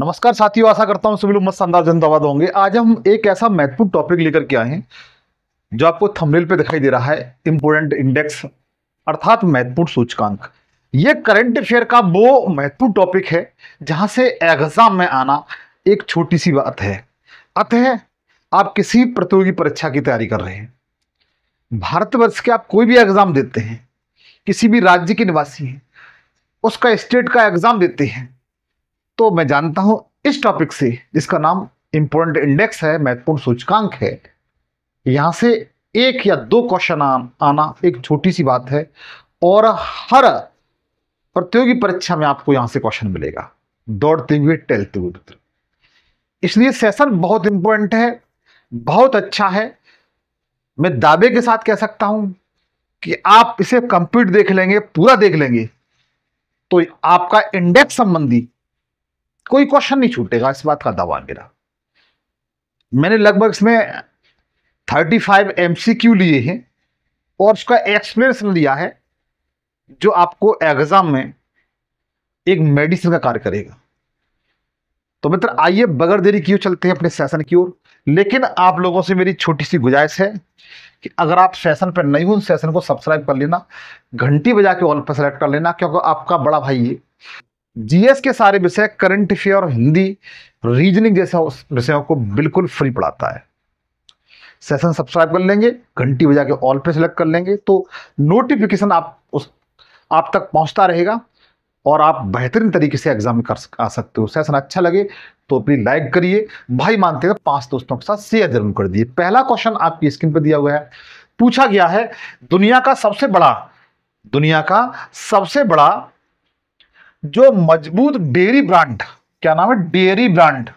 नमस्कार साथियों आशा करता हूं सभी लोग मस्त अंदाज जिंदाबाद होंगे आज हम एक ऐसा महत्वपूर्ण टॉपिक लेकर के आए हैं जो आपको थंबनेल पे दिखाई दे रहा है इंपोर्टेंट इंडेक्स अर्थात महत्वपूर्ण सूचकांक ये करंट अफेयर का वो महत्वपूर्ण टॉपिक है जहां से एग्जाम में आना एक छोटी सी बात है अतः आप किसी प्रतियोगी परीक्षा की तैयारी कर रहे हैं भारतवर्ष के आप कोई भी एग्जाम देते हैं किसी भी राज्य के निवासी हैं उसका स्टेट का एग्जाम देते हैं तो मैं जानता हूं इस टॉपिक से जिसका नाम इंपोर्टेंट इंडेक्स है महत्वपूर्ण सूचकांक है यहां से एक या दो क्वेश्चन आना एक छोटी सी बात है और हर प्रतियोगी परीक्षा में आपको यहां से क्वेश्चन मिलेगा दौड़ते हुए टहलते हुए इसलिए सेशन बहुत इंपॉर्टेंट है बहुत अच्छा है मैं दावे के साथ कह सकता हूं कि आप इसे कंप्लीट देख लेंगे पूरा देख लेंगे तो आपका इंडेक्स संबंधी कोई क्वेश्चन नहीं छूटेगा इस बात का दावा मेरा मैंने लगभग इसमें 35 फाइव एम लिए हैं और उसका एक्सप्लेनेशन लिया है जो आपको एग्जाम में एक मेडिसिन का कार्य करेगा तो मित्र आइए बगैर देरी क्यों चलते हैं अपने सेशन की ओर लेकिन आप लोगों से मेरी छोटी सी गुजारिश है कि अगर आप सेशन पर नहीं हो सेशन को सब्सक्राइब कर लेना घंटी बजा के ऑल पर सेलेक्ट कर लेना क्योंकि आपका बड़ा भाई है जीएस के सारे विषय करंट अफेयर और हिंदी रीजनिंग जैसा विषयों को बिल्कुल फ्री पढ़ाता है सेशन सब्सक्राइब कर लेंगे घंटी बजा के ऑल पे सेलेक्ट कर लेंगे तो नोटिफिकेशन आप उस आप तक पहुंचता रहेगा और आप बेहतरीन तरीके से एग्जाम कर आ सकते हो सेशन अच्छा लगे तो अपनी लाइक करिए भाई मानते हैं पांच दोस्तों के साथ शेयर जरूर कर दिए पहला क्वेश्चन आपकी स्क्रीन पर दिया हुआ है पूछा गया है दुनिया का सबसे बड़ा दुनिया का सबसे बड़ा जो मजबूत डेयरी ब्रांड क्या नाम है डेयरी ब्रांड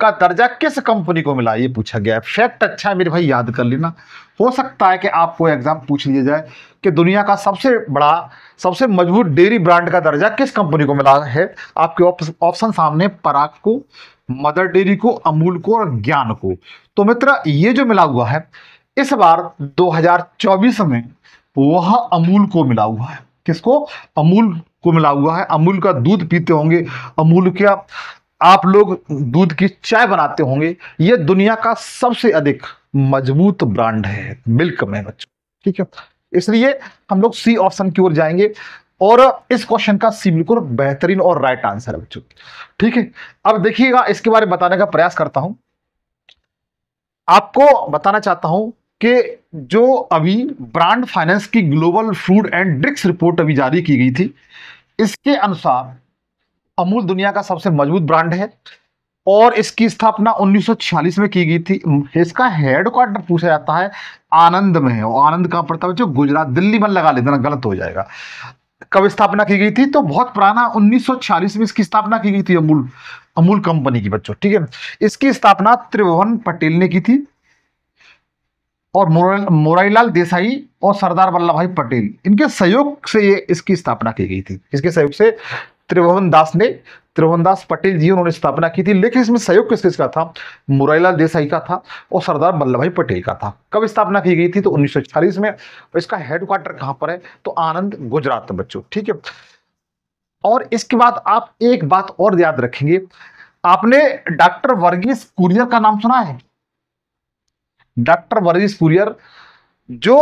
का दर्जा किस कंपनी को मिला ये पूछा गया फैक्ट अच्छा है मेरे भाई याद कर लेना हो सकता है कि आपको एग्जाम पूछ लिया जाए कि दुनिया का सबसे बड़ा सबसे मजबूत डेयरी ब्रांड का दर्जा किस कंपनी को मिला है आपके ऑप्शन सामने पराग को मदर डेयरी को अमूल को और ज्ञान को तो मित्र ये जो मिला हुआ है इस बार 2024 में वह अमूल को मिला हुआ है किसको अमूल को मिला हुआ है अमूल का दूध पीते होंगे अमूल का आप लोग दूध की चाय बनाते होंगे यह दुनिया का सबसे अधिक मजबूत ब्रांड है मिल्क मैन बच्चों ठीक है इसलिए हम लोग सी ऑप्शन की ओर जाएंगे और इस क्वेश्चन का सी बिल्कुल बेहतरीन और राइट आंसर है बच्चों ठीक है अब देखिएगा इसके बारे में बताने का प्रयास करता हूं आपको बताना चाहता हूं कि जो अभी ब्रांड फाइनेंस की global food and drinks report अभी जारी की गई थी इसके अनुसार अमूल दुनिया का सबसे मजबूत ब्रांड है और इसकी स्थापना 1946 में की गई थी इसका हेड क्वार्टर पूछा जाता है आनंद में है और आनंद कहाँ पड़ता है जो गुजरात दिल्ली में लगा लेते ना गलत हो जाएगा कब स्थापना की गई थी तो बहुत पुराना 1946 में इसकी स्थापना की गई थी अमूल अमूल कंपनी की बच्चों ठीक है इसकी स्थापना त्रिभुवन पटेल ने की थी और मोराईलाल देसाई और सरदार वल्लभ भाई पटेल इनके सहयोग से ये इसकी स्थापना की गई थी इसके सहयोग से त्रिभुवन दास ने त्रिभुवन दास पटेल जी उन्होंने स्थापना की थी लेकिन इसमें सहयोग किस किस का था मुरारीलाल देसाई का था और सरदार वल्लभ भाई पटेल का था कब स्थापना की गई थी तो 1940 में और तो इसका हेडक्वार्टर कहाँ पर है तो आनंद गुजरात में बच्चों ठीक है और इसके बाद आप एक बात और याद रखेंगे आपने डॉक्टर वर्गीस कुरियर का नाम सुना है डॉक्टर वर्गीस पुरियर जो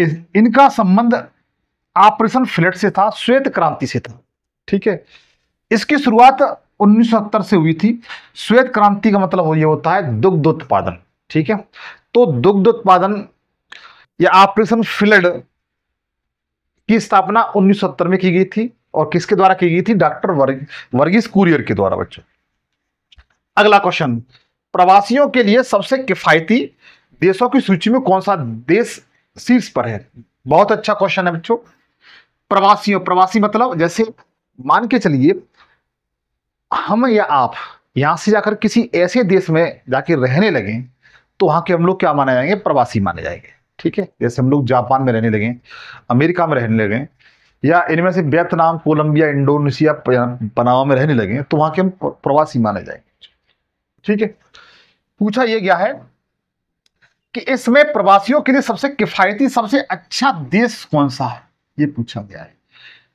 इनका संबंध ऑपरेशन फ्लेट से था श्वेत क्रांति से था ठीक है इसकी शुरुआत 1970 से हुई थी श्वेत क्रांति का मतलब ये होता है दुग्ध उत्पादन ठीक है तो दुग्ध उत्पादन या ऑपरेशन फ्लड की स्थापना 1970 में की गई थी और किसके द्वारा की गई थी डॉक्टर वर्ग, वर्गीस कुरियर के द्वारा बच्चों अगला क्वेश्चन प्रवासियों के लिए सबसे किफायती देशों की सूची में कौन सा देश शीर्ष पर है बहुत अच्छा क्वेश्चन है बच्चों प्रवासियों प्रवासी मतलब जैसे मान के चलिए हम या आप यहां से जाकर किसी ऐसे देश में जाके रहने लगे तो वहां के हम लोग क्या माने जाएंगे प्रवासी माने जाएंगे ठीक है जैसे हम लोग जापान में रहने लगे अमेरिका में रहने लगे या इनमें से वियतनाम कोलंबिया इंडोनेशिया पनामा में रहने लगे तो वहां के हम प्रवासी माने जाएंगे ठीक है पूछा यह गया है कि इसमें प्रवासियों के लिए सबसे किफ़ायती सबसे अच्छा देश कौन सा है ये पूछा गया है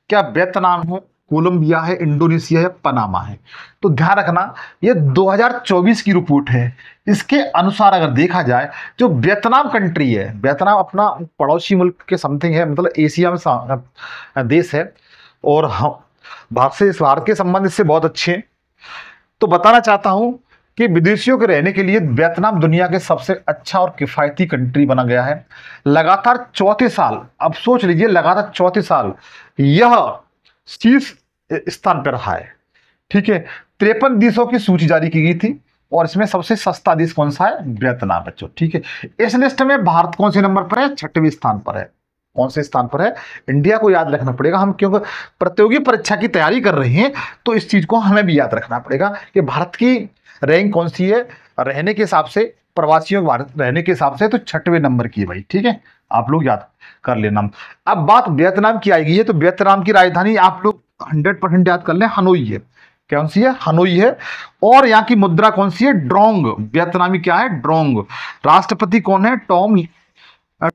क्या वियतनाम है कोलंबिया है इंडोनेशिया है पनामा है तो ध्यान रखना ये 2024 की रिपोर्ट है इसके अनुसार अगर देखा जाए जो वियतनाम कंट्री है वियतनाम अपना पड़ोसी मुल्क के समथिंग है मतलब एशिया में देश है और हम हाँ, भारत से भारत के संबंध इससे बहुत अच्छे हैं तो बताना चाहता हूँ कि विदेशियों के रहने के लिए वियतनाम दुनिया के सबसे अच्छा और किफ़ायती कंट्री बना गया है लगातार चौथे साल अब सोच लीजिए लगातार चौथे साल यह शीर्ष स्थान पर रहा है ठीक है तिरपन देशों की सूची जारी की गई थी और इसमें सबसे सस्ता देश कौन सा है वियतनाम बच्चों ठीक है इस लिस्ट में भारत कौन से नंबर पर है छठवें स्थान पर है कौन से स्थान पर है इंडिया को याद रखना पड़ेगा हम क्योंकि प्रतियोगी परीक्षा की तैयारी कर रहे हैं तो इस चीज़ को हमें भी याद रखना पड़ेगा कि भारत की रैंक कौन सी है रहने के हिसाब से प्रवासियों रहने के हिसाब से तो छठवें नंबर की है भाई ठीक है आप लोग याद कर लेना अब बात वियतनाम की आएगी है तो वियतनाम की राजधानी आप लोग हंड्रेड परसेंट याद कर ले हनोई है कौन सी है हनोई है और यहाँ की मुद्रा कौन सी है ड्रोंग वियतनामी क्या है ड्रोंग राष्ट्रपति कौन है टॉम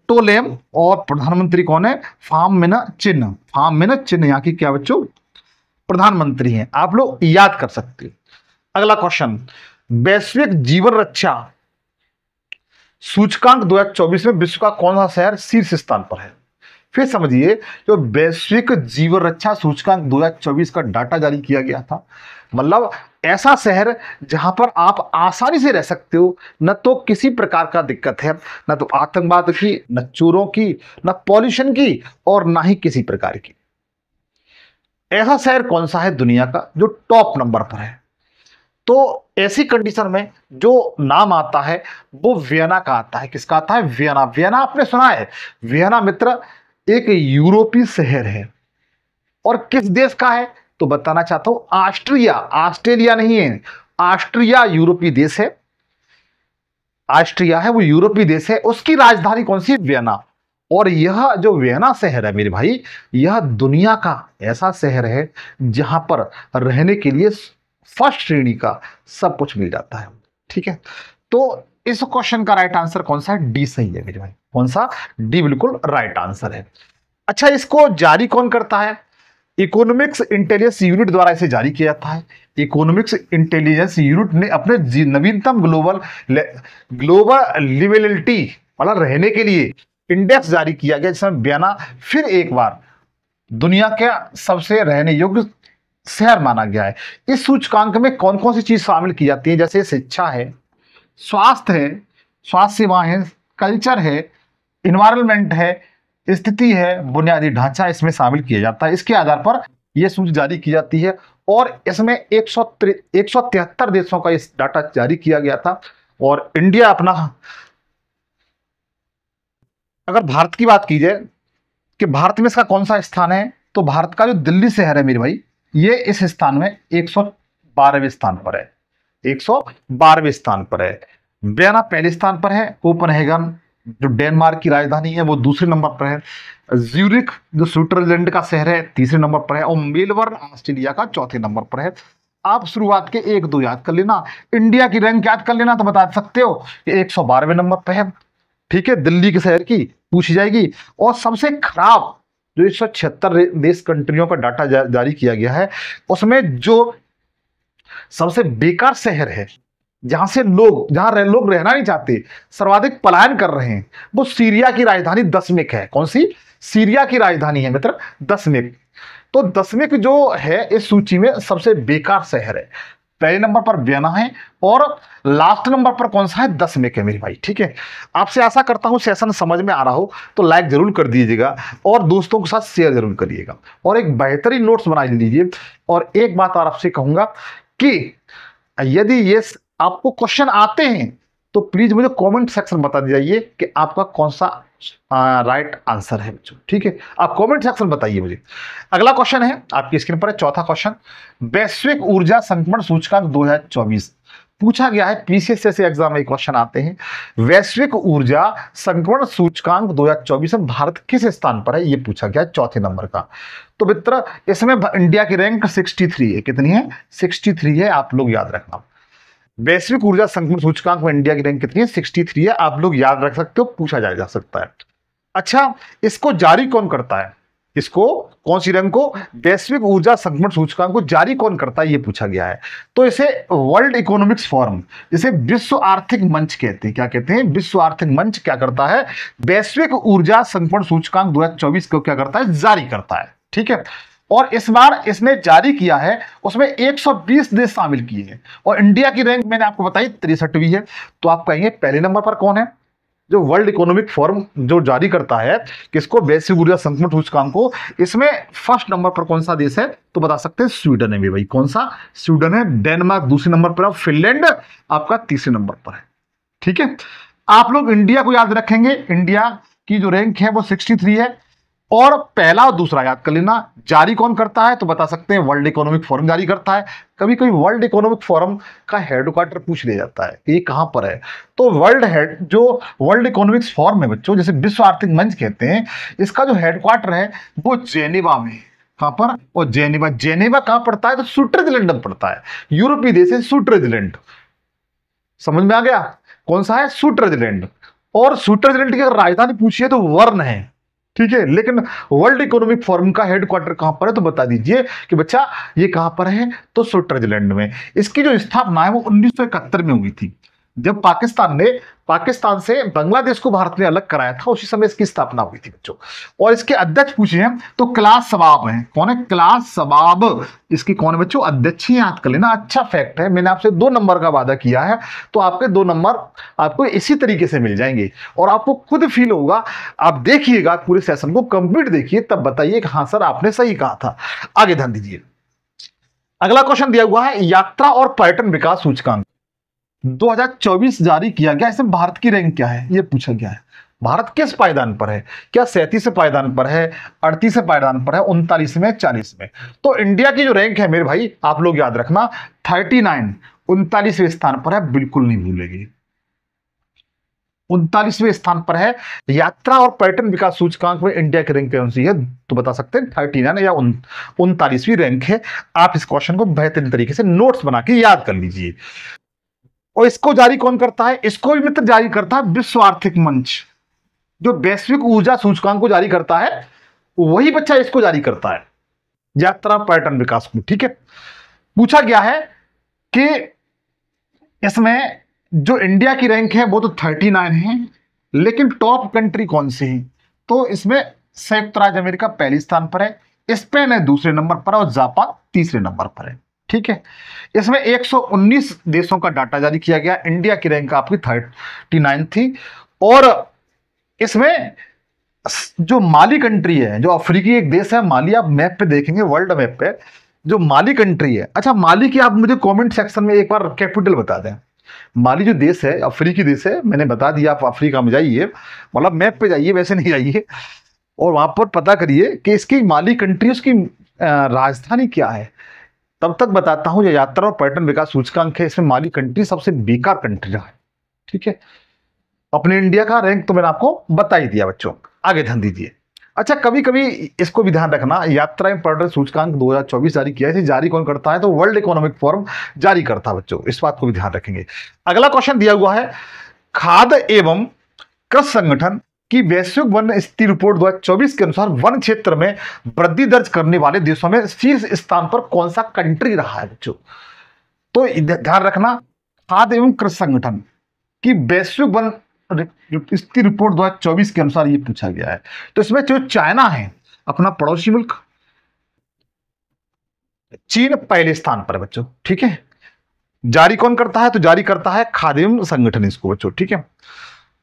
टोलेम और प्रधानमंत्री कौन है फार्म मिना चिन्ह फार्म मिना चिन्ह यहाँ की क्या बच्चों प्रधानमंत्री हैं आप लोग याद कर सकते हैं अगला क्वेश्चन वैश्विक जीवन रक्षा सूचकांक 2024 में विश्व का कौन सा शहर शीर्ष स्थान पर है फिर समझिए जो वैश्विक जीवन रक्षा सूचकांक 2024 का डाटा जारी किया गया था मतलब ऐसा शहर जहां पर आप आसानी से रह सकते हो न तो किसी प्रकार का दिक्कत है न तो आतंकवाद की न चोरों की न पॉल्यूशन की और ना ही किसी प्रकार की ऐसा शहर कौन सा है दुनिया का जो टॉप नंबर पर है तो ऐसी कंडीशन में जो नाम आता है वो वियना का आता है किसका आता है वियना वियना आपने सुना है वियना मित्र एक यूरोपीय शहर है और किस देश का है तो बताना चाहता हूं ऑस्ट्रिया ऑस्ट्रेलिया नहीं है ऑस्ट्रिया यूरोपीय देश है ऑस्ट्रिया है वो यूरोपीय देश है उसकी राजधानी कौन सी वियना और यह जो वियना शहर है मेरे भाई यह दुनिया का ऐसा शहर है जहां पर रहने के लिए फर्स्ट श्रेणी का सब कुछ मिल जाता है ठीक है तो इस क्वेश्चन का राइट आंसर कौन सा है डी सही है मेरे भाई कौन सा डी बिल्कुल राइट आंसर है अच्छा इसको जारी कौन करता है इकोनॉमिक्स इंटेलिजेंस यूनिट द्वारा इसे जारी किया जाता है इकोनॉमिक्स इंटेलिजेंस यूनिट ने अपने नवीनतम ग्लोबल ग्लोबल लिवेलिटी मतलब रहने के लिए इंडेक्स जारी किया गया जिसमें बयाना फिर एक बार दुनिया के सबसे रहने योग्य शहर माना गया है इस सूचकांक में कौन कौन सी चीज़ शामिल की जाती है जैसे शिक्षा है स्वास्थ्य है स्वास्थ्य सेवा है कल्चर है इन्वायरमेंट है स्थिति है बुनियादी ढांचा इसमें शामिल किया जाता है इसके आधार पर यह सूच जारी की जाती है और इसमें एक सौ तिहत्तर देशों का इस डाटा जारी किया गया था और इंडिया अपना अगर भारत की बात की जाए कि भारत में इसका कौन सा स्थान है तो भारत का जो दिल्ली शहर है मेरे भाई ये इस स्थान में एक सौ बारहवें स्थान पर है एक सौ बारहवें स्थान पर है बेना पहले स्थान पर है कोपनहेगन जो डेनमार्क की राजधानी है वो दूसरे नंबर पर है ज्यूरिक जो स्विट्जरलैंड का शहर है तीसरे नंबर पर है और मेलबर्न ऑस्ट्रेलिया का चौथे नंबर पर है आप शुरुआत के एक दो याद कर लेना इंडिया की रैंक याद कर लेना तो बता सकते हो कि एक सौ बारहवें नंबर पर है ठीक है दिल्ली के शहर की पूछी जाएगी और सबसे खराब जो एक सौ छिहत्तर देश कंट्रियों का डाटा जा, जारी किया गया है उसमें जो सबसे बेकार शहर है जहां से लोग जहाँ रह, लोग रहना नहीं चाहते सर्वाधिक पलायन कर रहे हैं वो सीरिया की राजधानी दसमिक है कौन सी सीरिया की राजधानी है मित्र दसमिक तो दसमिक जो है इस सूची में सबसे बेकार शहर है पहले नंबर पर व्यना है और लास्ट नंबर पर कौन सा है दस में के मेरे भाई ठीक है आपसे आशा करता हूँ सेशन समझ में आ रहा हो तो लाइक जरूर कर दीजिएगा और दोस्तों के साथ शेयर जरूर करिएगा और एक बेहतरीन नोट्स बना लीजिए और एक बात और आपसे कहूँगा कि यदि ये आपको क्वेश्चन आते हैं तो प्लीज़ मुझे कमेंट सेक्शन बता दीजिए कि आपका कौन सा आ, राइट आंसर है बच्चों ठीक है आप कमेंट सेक्शन बताइए मुझे अगला क्वेश्चन है आपकी स्क्रीन पर है चौथा क्वेश्चन वैश्विक ऊर्जा संक्रमण सूचकांक 2024 पूछा गया है पीसीएस से एग्जाम में क्वेश्चन आते हैं वैश्विक ऊर्जा संक्रमण सूचकांक 2024 में भारत किस स्थान पर है ये पूछा गया चौथे नंबर का तो मित्र इसमें इंडिया की रैंक 63 है कितनी है 63 है आप लोग याद रखना वैश्विक ऊर्जा संक्रमण सूचकांक में इंडिया की रैंक कितनी है सिक्सटी थ्री है आप लोग याद रख सकते हो पूछा जाया जा सकता है अच्छा इसको जारी कौन करता है इसको कौन सी रैंक को वैश्विक ऊर्जा संक्रमण सूचकांक को जारी कौन करता है ये पूछा गया है तो इसे वर्ल्ड इकोनॉमिक्स फोरम इसे विश्व आर्थिक मंच कहते हैं क्या कहते हैं विश्व आर्थिक मंच क्या करता है वैश्विक ऊर्जा संक्रमण सूचकांक 2024 को क्या करता है जारी करता है ठीक है और इस बार इसने जारी किया है उसमें 120 देश शामिल किए हैं और इंडिया की रैंक मैंने आपको बताई तिरसठवीं है तो आप कहेंगे पहले नंबर पर कौन है जो वर्ल्ड इकोनॉमिक फोरम जो जारी करता है किसको वैश्विक ऊर्जा संक्रमण सूचकांक को इसमें फर्स्ट नंबर पर कौन सा देश है तो बता सकते हैं स्वीडन है भी भाई कौन सा स्वीडन है डेनमार्क दूसरे नंबर पर और फिनलैंड आपका तीसरे नंबर पर है ठीक है आप लोग इंडिया को याद रखेंगे इंडिया की जो रैंक है वो सिक्सटी है और पहला और दूसरा याद कर लेना जारी कौन करता है तो बता सकते हैं वर्ल्ड इकोनॉमिक फोरम जारी करता है कभी कभी वर्ल्ड इकोनॉमिक फोरम का हेडक्वार्टर पूछ लिया जाता है कि ये कहां पर है तो वर्ल्ड हेड जो वर्ल्ड इकोनॉमिक फोरम है बच्चों जैसे विश्व आर्थिक मंच कहते हैं इसका जो हेडक्वार्टर है वो जेनेवा में कहां पर और जेनेवा जेनेवा कहां पड़ता है तो स्विट्जरलैंड में पड़ता है यूरोपीय देश है स्विट्जरलैंड समझ में आ गया कौन सा है स्विट्जरलैंड और स्विट्जरलैंड की अगर राजधानी पूछिए तो वर्न है ठीक है लेकिन वर्ल्ड इकोनॉमिक फोरम का हेडक्वार्टर कहां पर है तो बता दीजिए कि बच्चा ये कहां पर है तो स्विट्जरलैंड में इसकी जो स्थापना है वो उन्नीस में हुई थी जब पाकिस्तान ने पाकिस्तान से बांग्लादेश को भारत ने अलग कराया था उसी समय इसकी स्थापना हुई थी बच्चों और इसके अध्यक्ष पूछे हैं तो क्लास सवाब है कौन है क्लास सवाब इसकी कौन है बच्चों अध्यक्ष ही याद कर लेना अच्छा फैक्ट है मैंने आपसे दो नंबर का वादा किया है तो आपके दो नंबर आपको इसी तरीके से मिल जाएंगे और आपको खुद फील होगा आप देखिएगा पूरे सेशन को कंप्लीट देखिए तब बताइए हाँ सर आपने सही कहा था आगे ध्यान दीजिए अगला क्वेश्चन दिया हुआ है यात्रा और पर्यटन विकास सूचकांक 2024 जारी किया गया इसमें भारत की रैंक क्या है ये पूछा गया है भारत किस पायदान पर है क्या सैंतीस पायदान पर है अड़तीस पायदान पर है उनतालीस में चालीस में तो इंडिया की जो रैंक है मेरे भाई आप लोग याद रखना थर्टी नाइन उनतालीसवें स्थान पर है बिल्कुल नहीं भूलेगी उनतालीसवें स्थान पर है यात्रा और पर्यटन विकास सूचकांक में इंडिया की रैंक कौन सी है तो बता सकते हैं थर्टी नाइन या उनतालीसवीं रैंक है आप इस क्वेश्चन को बेहतरीन तरीके से नोट्स बना के याद कर लीजिए और इसको जारी कौन करता है इसको भी मित्र जारी करता है विश्व आर्थिक मंच जो वैश्विक ऊर्जा सूचकांक को जारी करता है वही बच्चा इसको जारी करता है यात्रा पर्यटन विकास को ठीक है पूछा गया है कि इसमें जो इंडिया की रैंक है वो तो थर्टी नाइन है लेकिन टॉप कंट्री कौन सी है तो इसमें संयुक्त राज्य अमेरिका पहले स्थान पर है स्पेन है दूसरे नंबर पर और जापान तीसरे नंबर पर है ठीक है इसमें 119 देशों का डाटा जारी किया गया इंडिया की रैंक आपकी थर्टी नाइन थी और इसमें जो माली कंट्री है जो अफ्रीकी एक देश है माली आप मैप पे देखेंगे वर्ल्ड मैप पे जो माली कंट्री है अच्छा माली की आप मुझे कमेंट सेक्शन में एक बार कैपिटल बता दें माली जो देश है अफ्रीकी देश है मैंने बता दिया आप अफ्रीका में जाइए मतलब मैप पे जाइए वैसे नहीं जाइए और वहाँ पर पता करिए कि इसकी माली कंट्री उसकी राजधानी क्या है तब तक बताता हूं ये यात्रा और पर्यटन विकास सूचकांक है इसमें माली कंट्री सबसे बेकार कंट्री रहा है ठीक है अपने इंडिया का रैंक तो मैंने आपको बता ही दिया बच्चों आगे ध्यान दीजिए अच्छा कभी कभी इसको भी ध्यान रखना यात्रा एवं पर्यटन सूचकांक 2024 जारी किया है जारी कौन करता है तो वर्ल्ड इकोनॉमिक फोरम जारी करता है बच्चों इस बात को भी ध्यान रखेंगे अगला क्वेश्चन दिया हुआ है खाद एवं कृषि संगठन कि वैश्विक वन स्थिति रिपोर्ट 2024 के अनुसार वन क्षेत्र में वृद्धि दर्ज करने वाले देशों में शीर्ष स्थान पर कौन सा कंट्री रहा है बच्चों तो ध्यान रखना खाद एवं कृषि संगठन की वैश्विक वन स्थिति रिपोर्ट 2024 के अनुसार ये पूछा गया है तो इसमें जो चाइना है अपना पड़ोसी मुल्क चीन पहले स्थान पर बच्चों ठीक है जारी कौन करता है तो जारी करता है खाद्य एवं संगठन इसको बच्चों ठीक है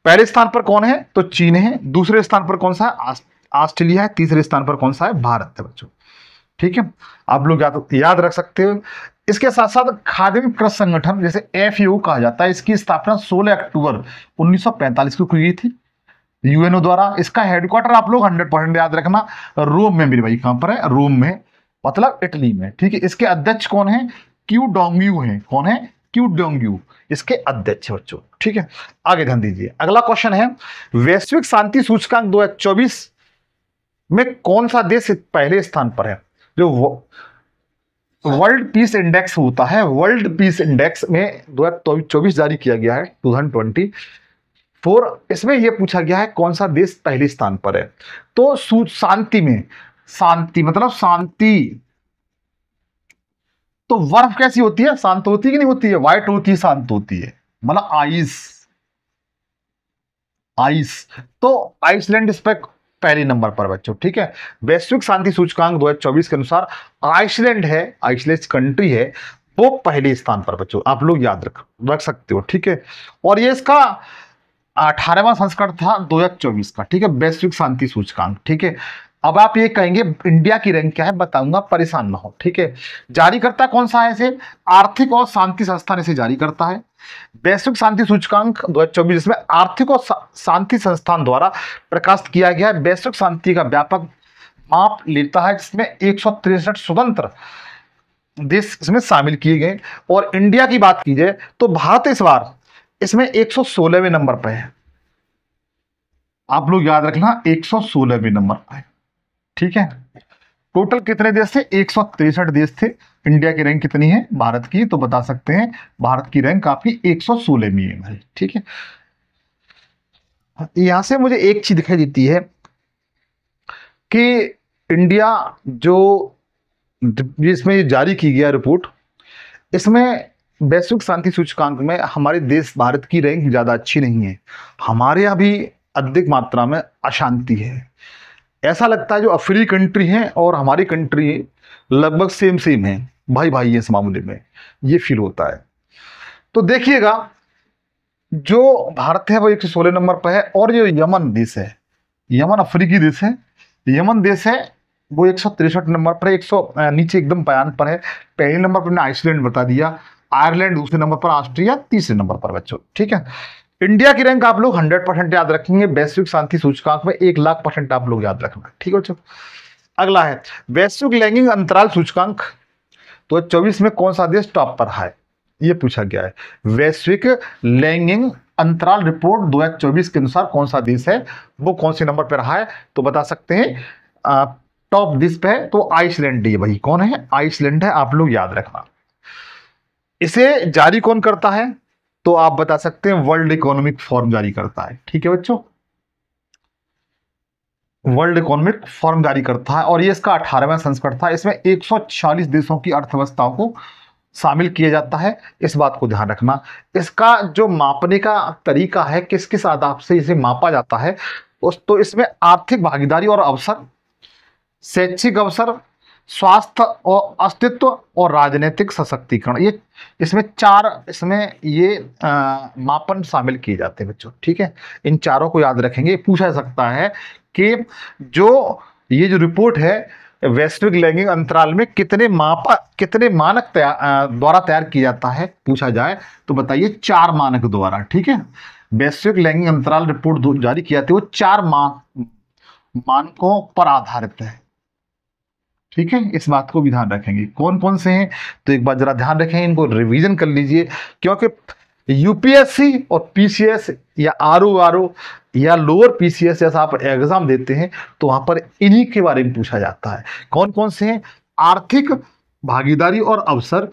पहले स्थान पर कौन है तो चीन है दूसरे स्थान पर कौन सा है ऑस्ट्रेलिया है तीसरे स्थान पर कौन सा है भारत है बच्चों ठीक है आप लोग याद याद रख सकते हो इसके साथ साथ खाद्य कृषि संगठन जैसे एफ कहा जाता है इसकी स्थापना 16 अक्टूबर 1945 को की गई थी यूएनओ द्वारा इसका हेडक्वार्टर आप लोग 100 परसेंट याद रखना रोम में मेरे भाई कहां पर है रोम में मतलब इटली में ठीक है इसके अध्यक्ष कौन है क्यू डोंग्यू है कौन है क्यू डोंग यू इसके अध्यक्ष बच्चों ठीक है आगे ध्यान दीजिए अगला क्वेश्चन है वैश्विक शांति सूचकांक दो में कौन सा देश पहले स्थान पर है जो वर्ल्ड पीस इंडेक्स होता है वर्ल्ड पीस इंडेक्स में दो चौबीस जारी किया गया है टू थाउजेंड ट्वेंटी फोर इसमें यह पूछा गया है कौन सा देश पहले स्थान पर है तो शांति में शांति मतलब शांति तो बर्फ कैसी होती है शांत होती है कि नहीं होती है व्हाइट होती है शांत होती है मतलब आइस आइस तो आइसलैंड इस पर पहले नंबर पर बच्चों ठीक है वैश्विक शांति सूचकांक 2024 के अनुसार आइसलैंड है आइसलैंड कंट्री है वो पहले स्थान पर बच्चों आप लोग याद रख रख सकते हो ठीक है और ये इसका अठारहवा संस्करण था 2024 का ठीक है वैश्विक शांति सूचकांक ठीक है अब आप ये कहेंगे इंडिया की रैंक क्या है बताऊंगा परेशान ना हो ठीक है जारी करता कौन सा है इसे आर्थिक और शांति संस्थान इसे जारी करता है वैश्विक शांति सूचकांक 2024 जिसमें आर्थिक और शांति संस्थान द्वारा प्रकाशित किया गया है वैश्विक शांति का व्यापक माप लेता है जिसमें एक स्वतंत्र देश इसमें शामिल किए गए और इंडिया की बात कीजिए तो भारत इस बार इसमें एक नंबर पर है आप लोग याद रखना एक नंबर पर है ठीक है टोटल कितने देश थे एक देश थे इंडिया की रैंक कितनी है भारत की तो बता सकते हैं भारत की रैंक आपकी 116 में है भाई ठीक है यहां से मुझे एक चीज दिखाई देती है कि इंडिया जो जिसमें जारी की गया रिपोर्ट इसमें वैश्विक शांति सूचकांक में हमारे देश भारत की रैंक ज़्यादा अच्छी नहीं है हमारे यहाँ भी अधिक मात्रा में अशांति है ऐसा लगता है जो अफ्री कंट्री हैं और हमारी कंट्री लगभग सेम सेम है भाई भाई इस मामले में ये फील होता है तो देखिएगा जो भारत है वो एक सौ सोलह नंबर पर है और जो यमन देश है यमन अफ्रीकी देश है यमन देश है वो एक सौ तिरसठ नंबर पर एक सौ नीचे एकदम बयान पर है पहले नंबर पर आइसलैंड बता दिया आयरलैंड दूसरे नंबर पर ऑस्ट्रिया तीसरे नंबर पर बच्चों ठीक है इंडिया की रैंक आप लोग 100 परसेंट याद रखेंगे वैश्विक शांति सूचकांक में एक लाख परसेंट आप लोग याद रखना ठीक है अगला है वैश्विक लैंगिक अंतराल सूचकांक तो 24 में कौन सा देश टॉप पर है ये पूछा गया है वैश्विक लैंगिंग अंतराल रिपोर्ट 2024 के अनुसार कौन सा देश है वो कौन से नंबर पर रहा है तो बता सकते हैं टॉप दिस पे है तो आइसलैंड ये भाई कौन है आइसलैंड है आप लोग याद रखना इसे जारी कौन करता है तो आप बता सकते हैं वर्ल्ड इकोनॉमिक फॉर्म जारी करता है ठीक है बच्चों वर्ल्ड इकोनॉमिक फॉर्म जारी करता है और ये इसका अठारहवा संस्करण था इसमें 140 देशों की अर्थव्यवस्थाओं को शामिल किया जाता है इस बात को ध्यान रखना इसका जो मापने का तरीका है किस किस आधार से इसे मापा जाता है उस तो इसमें आर्थिक भागीदारी और अवसर शैक्षिक अवसर स्वास्थ्य और अस्तित्व और राजनीतिक सशक्तिकरण ये इसमें चार इसमें ये आ, मापन शामिल किए जाते हैं बच्चों ठीक है इन चारों को याद रखेंगे पूछा सकता है कि जो ये जो रिपोर्ट है वैश्विक लैंगिक अंतराल में कितने माप कितने मानक तैयार द्वारा तैयार किया जाता है पूछा जाए तो बताइए चार मानक द्वारा ठीक है वैश्विक लैंगिक अंतराल रिपोर्ट जारी किया जाती है वो चार मा मानकों पर आधारित है ठीक है इस बात को भी ध्यान रखेंगे कौन कौन से हैं तो एक बार जरा ध्यान रखें इनको रिवीजन कर लीजिए क्योंकि यूपीएससी और पीसीएस या आर ओ या लोअर पीसीएस जैसा आप एग्जाम देते हैं तो वहां पर इन्हीं के बारे में पूछा जाता है कौन कौन से हैं आर्थिक भागीदारी और अवसर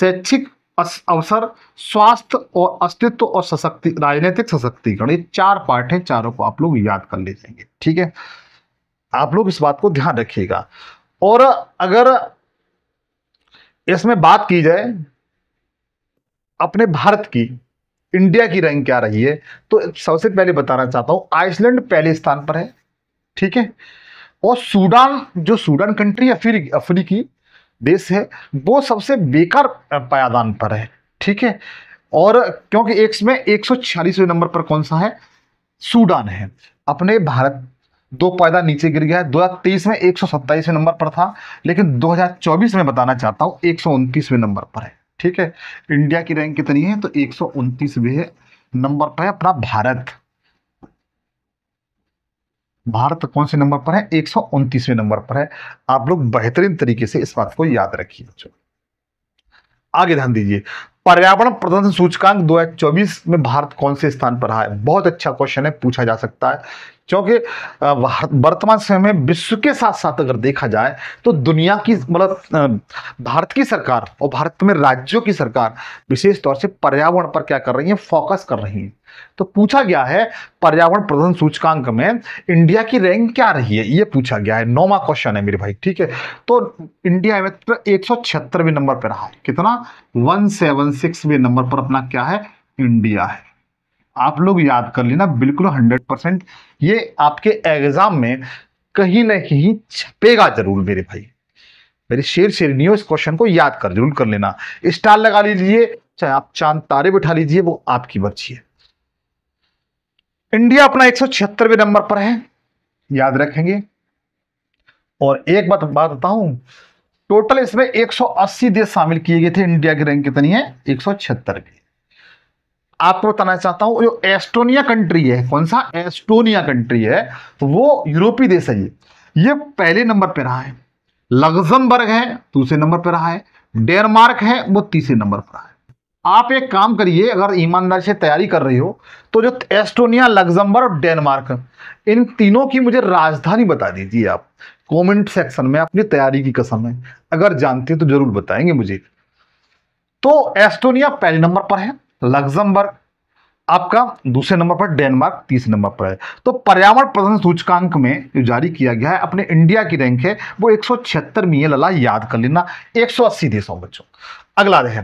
शैक्षिक अवसर स्वास्थ्य और अस्तित्व और सशक्ति राजनीतिक सशक्तिकरण ये चार पार्ट हैं चारों को आप लोग याद कर ले जाएंगे ठीक है आप लोग इस बात को ध्यान रखिएगा और अगर इसमें बात की जाए अपने भारत की इंडिया की रैंक क्या रही है तो सबसे पहले बताना चाहता हूं आइसलैंड पहले स्थान पर है ठीक है और सूडान जो सूडान कंट्री अफ्री अफ्रीकी देश है वो सबसे बेकार पायदान पर है ठीक है और क्योंकि एक सौ छियालीसवें नंबर पर कौन सा है सूडान है अपने भारत दो पायदा नीचे गिर गया है 2023 में एक नंबर पर था लेकिन 2024 में बताना चाहता हूँ एक नंबर पर है ठीक है इंडिया की रैंक कितनी है तो एक नंबर पर है अपना भारत भारत कौन से नंबर पर है एक नंबर पर है आप लोग बेहतरीन तरीके से इस बात को याद रखिए आगे ध्यान दीजिए पर्यावरण प्रदर्शन सूचकांक 2024 में भारत कौन से स्थान पर रहा है बहुत अच्छा क्वेश्चन है पूछा जा सकता है क्योंकि वर्तमान समय में विश्व के साथ साथ अगर देखा जाए तो दुनिया की मतलब भारत की सरकार और भारत में राज्यों की सरकार विशेष तौर से पर्यावरण पर क्या कर रही है फोकस कर रही है तो पूछा गया है पर्यावरण प्रधान सूचकांक में इंडिया की रैंक क्या रही है ये पूछा गया है नौवा क्वेश्चन है मेरे भाई ठीक है तो इंडिया में तो एक सौ छिहत्तरवें नंबर पर रहा है कितना वन सेवन सिक्सवें नंबर पर अपना क्या है इंडिया है आप लोग याद कर लेना बिल्कुल हंड्रेड परसेंट ये आपके एग्जाम में कहीं ना कहीं छपेगा जरूर मेरे भाई मेरे शेर शेरनियों इस क्वेश्चन को याद कर जरूर कर लेना स्टार लगा लीजिए चाहे आप चांद तारे बिठा लीजिए वो आपकी मर्जी है इंडिया अपना एक नंबर पर है याद रखेंगे और एक बात बात बताऊं टोटल इसमें 180 देश शामिल किए गए थे इंडिया की रैंक कितनी है एक की आपको बताना चाहता हूं जो एस्टोनिया कंट्री है कौन सा एस्टोनिया कंट्री है वो यूरोपीय देश है ये ये पहले नंबर पर रहा है लग्जमबर्ग है दूसरे नंबर पर रहा है डेनमार्क है वो तीसरे नंबर पर रहा है आप एक काम करिए अगर ईमानदारी से तैयारी कर रही हो तो जो एस्टोनिया लग्जमबर्ग और डेनमार्क इन तीनों की मुझे राजधानी बता दीजिए आप कमेंट सेक्शन में अपनी तैयारी की कसम है अगर जानते हैं तो जरूर बताएंगे मुझे तो एस्टोनिया पहले नंबर पर है लग्जमबर्ग आपका दूसरे नंबर पर डेनमार्क तीसरे नंबर पर है तो पर्यावरण प्रदर्शन सूचकांक में जो जारी किया गया है अपने इंडिया की रैंक है वो एक सौ छिहत्तर में लला याद कर लेना 180 देशों बच्चों अगला रहे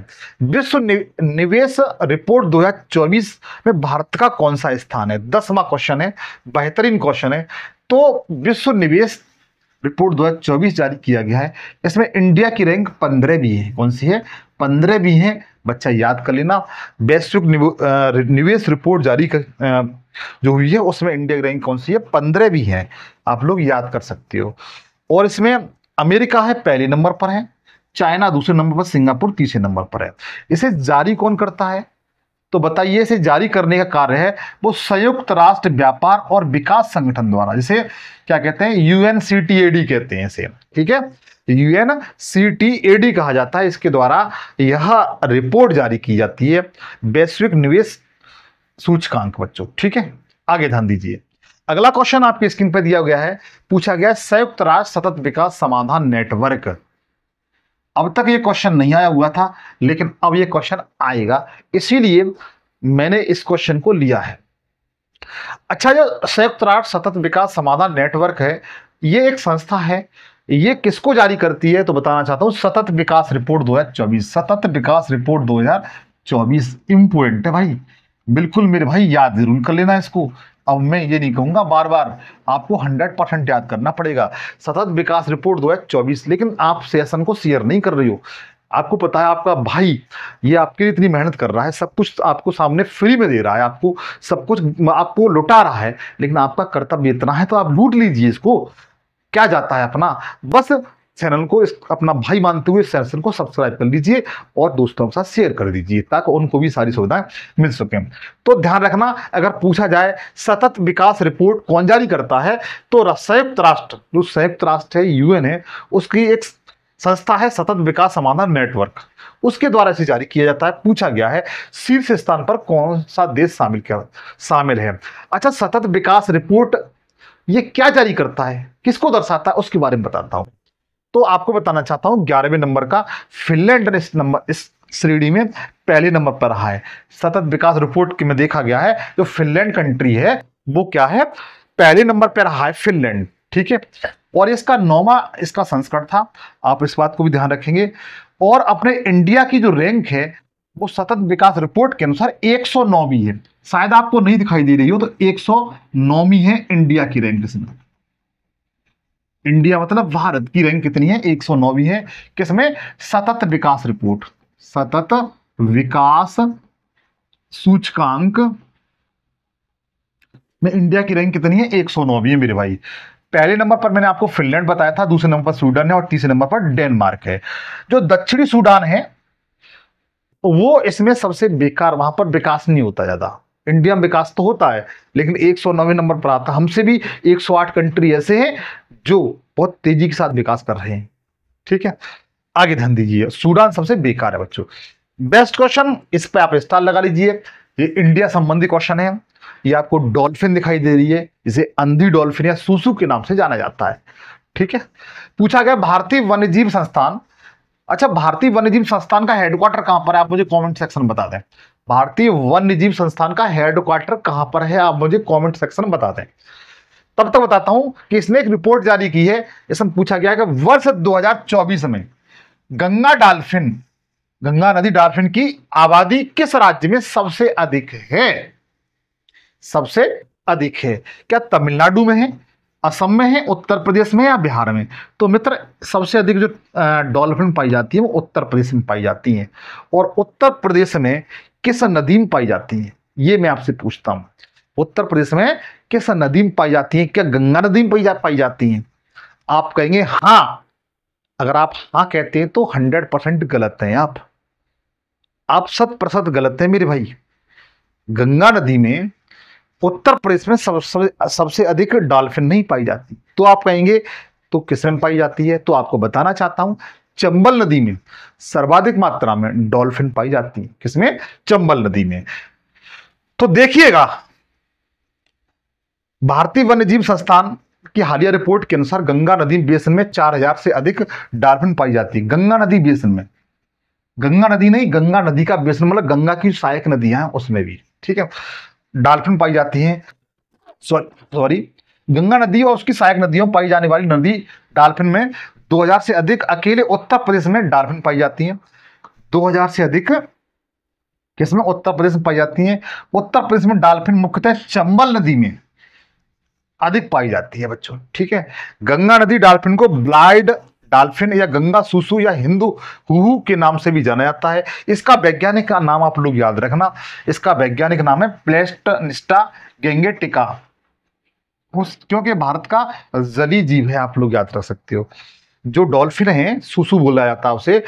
विश्व निवेश रिपोर्ट 2024 में भारत का कौन सा स्थान है दसवां क्वेश्चन है बेहतरीन क्वेश्चन है तो विश्व निवेश रिपोर्ट 2024 जारी किया गया है इसमें इंडिया की रैंक पंद्रह भी है कौन सी है पंद्रह भी है बच्चा याद कर लेना वैश्विक निवेश रिपोर्ट जारी कर जो हुई है उसमें इंडिया की रैंक कौन सी है पंद्रह भी है आप लोग याद कर सकते हो और इसमें अमेरिका है पहले नंबर पर है चाइना दूसरे नंबर पर सिंगापुर तीसरे नंबर पर है इसे जारी कौन करता है तो बताइए इसे जारी करने का कार्य है वो संयुक्त राष्ट्र व्यापार और विकास संगठन द्वारा जिसे क्या कहते हैं यूएन कहते हैं इसे ठीक है यूएन कहा जाता है इसके द्वारा यह रिपोर्ट जारी की जाती है वैश्विक निवेश सूचकांक बच्चों ठीक है आगे ध्यान दीजिए अगला क्वेश्चन आपकी स्क्रीन पर दिया गया है पूछा गया संयुक्त राष्ट्र सतत विकास समाधान नेटवर्क अब तक ये क्वेश्चन नहीं आया हुआ था लेकिन अब ये क्वेश्चन आएगा इसीलिए मैंने इस क्वेश्चन को लिया है अच्छा जो संयुक्त राष्ट्र सतत विकास समाधान नेटवर्क है ये एक संस्था है ये किसको जारी करती है तो बताना चाहता हूँ सतत विकास रिपोर्ट 2024 सतत विकास रिपोर्ट 2024 इंपोर्टेंट है भाई बिल्कुल मेरे भाई याद जरूर कर लेना इसको अब मैं ये नहीं कहूँगा बार बार आपको 100 परसेंट याद करना पड़ेगा सतत विकास रिपोर्ट दो चौबीस लेकिन आप सेशन को शेयर नहीं कर रही हो आपको पता है आपका भाई ये आपके लिए इतनी मेहनत कर रहा है सब कुछ आपको सामने फ्री में दे रहा है आपको सब कुछ आपको लुटा रहा है लेकिन आपका कर्तव्य इतना है तो आप लूट लीजिए इसको क्या जाता है अपना बस चैनल को इस अपना भाई मानते हुए सेशन को सब्सक्राइब कर लीजिए और दोस्तों के साथ शेयर कर दीजिए ताकि उनको भी सारी सुविधाएं मिल सकें तो ध्यान रखना अगर पूछा जाए सतत विकास रिपोर्ट कौन जारी करता है तो संयुक्त राष्ट्र जो संयुक्त राष्ट्र है यूएन है उसकी एक संस्था है सतत विकास समाधान नेटवर्क उसके द्वारा इसे जारी किया जाता है पूछा गया है शीर्ष स्थान पर कौन सा देश शामिल किया शामिल है अच्छा सतत विकास रिपोर्ट ये क्या जारी करता है किसको दर्शाता है उसके बारे में बताता हूँ तो आपको बताना चाहता हूं ग्यारहवें नंबर का फिनलैंड इस नंबर इस श्रेणी में पहले नंबर पर रहा है सतत विकास रिपोर्ट में देखा गया है जो फिनलैंड कंट्री है वो क्या है पहले नंबर पर रहा है फिनलैंड ठीक है और इसका नौवा इसका संस्करण था आप इस बात को भी ध्यान रखेंगे और अपने इंडिया की जो रैंक है वो सतत विकास रिपोर्ट के अनुसार 109वीं है शायद आपको नहीं दिखाई दे रही हो तो 109वीं है इंडिया की रैंक इसमें इंडिया मतलब भारत की रैंक कितनी है एक सौ नौवीं है किसमें सतत विकास रिपोर्ट सतत विकास सूचकांक में इंडिया की रैंक कितनी है एक सौ नौवीं है मेरे भाई पहले नंबर पर मैंने आपको फिनलैंड बताया था दूसरे नंबर पर स्वीडन है और तीसरे नंबर पर डेनमार्क है जो दक्षिणी सूडान है वो इसमें सबसे बेकार वहां पर विकास नहीं होता ज्यादा इंडिया में विकास तो होता है लेकिन एक सौ नंबर पर आता हमसे भी 108 कंट्री ऐसे हैं जो बहुत तेजी के साथ विकास कर रहे हैं ठीक है आगे ध्यान दीजिए सूडान सबसे बेकार है बच्चों बेस्ट क्वेश्चन इस पर आप स्टार लगा लीजिए ये इंडिया संबंधी क्वेश्चन है ये आपको डॉल्फिन दिखाई दे रही है इसे अंधी डॉल्फिन या सुसु के नाम से जाना जाता है ठीक है पूछा गया भारतीय वन्यजीव संस्थान अच्छा भारतीय वन्यजीव संस्थान का हेडक्वार्टर कहां पर है आप मुझे कमेंट सेक्शन बता दें भारतीय वन्यजीव संस्थान का हेडक्वार्टर कहां पर है आप मुझे कमेंट सेक्शन बता दें तब तक बताता हूं कि इसने एक रिपोर्ट जारी की है इसमें पूछा गया कि वर्ष 2024 में गंगा डाल्फिन गंगा नदी डाल्फिन की आबादी किस राज्य में सबसे अधिक है सबसे अधिक है क्या तमिलनाडु में है असम में है उत्तर प्रदेश में या बिहार में तो मित्र सबसे अधिक जो डॉल्फिन पाई जाती है वो उत्तर प्रदेश में पाई जाती है और उत्तर प्रदेश में किस नदी में पाई जाती है ये मैं आपसे पूछता हूँ उत्तर प्रदेश में किस नदी में पाई जाती है क्या गंगा नदी में पाई जाती है आप कहेंगे हाँ अगर आप हाँ कहते हैं तो हंड्रेड परसेंट गलत हैं आप आप सत प्रसत गलत हैं मेरे भाई गंगा नदी में उत्तर प्रदेश में सब, सब, सबसे अधिक डॉल्फिन नहीं पाई जाती तो आप कहेंगे तो किसमें पाई जाती है तो आपको बताना चाहता हूं चंबल नदी में सर्वाधिक मात्रा में डॉल्फिन पाई जाती है किसमें चंबल नदी में तो देखिएगा भारतीय वन्यजीव संस्थान की हालिया रिपोर्ट के अनुसार गंगा नदी बेसन में 4000 से अधिक डार्फिन पाई जाती है गंगा नदी बेसन में गंगा नदी नहीं गंगा नदी का बेसन मतलब गंगा की सहायक नदियां उसमें भी ठीक है डाल्फिन पाई जाती है सॉरी गंगा नदी और उसकी सहायक नदियों पाई जाने वाली नदी डाल्फिन में 2000 से अधिक अकेले उत्तर प्रदेश में डाल्फिन पाई जाती हैं 2000 से अधिक किसमें उत्तर प्रदेश में पाई जाती हैं उत्तर प्रदेश में डाल्फिन मुख्यतः चंबल नदी में अधिक पाई जाती है बच्चों ठीक है गंगा नदी डाल्फिन को ब्लाइड डाल्फिन या गंगा सुसु या हिंदू हुहू के नाम से भी जाना जाता है इसका वैज्ञानिक का नाम आप लोग याद रखना इसका वैज्ञानिक नाम है प्लेस्टनिस्टा गेंगेटिका क्योंकि भारत का जली जीव है आप लोग याद रख सकते हो जो डॉल्फिन है सुसु बोला जाता है उसे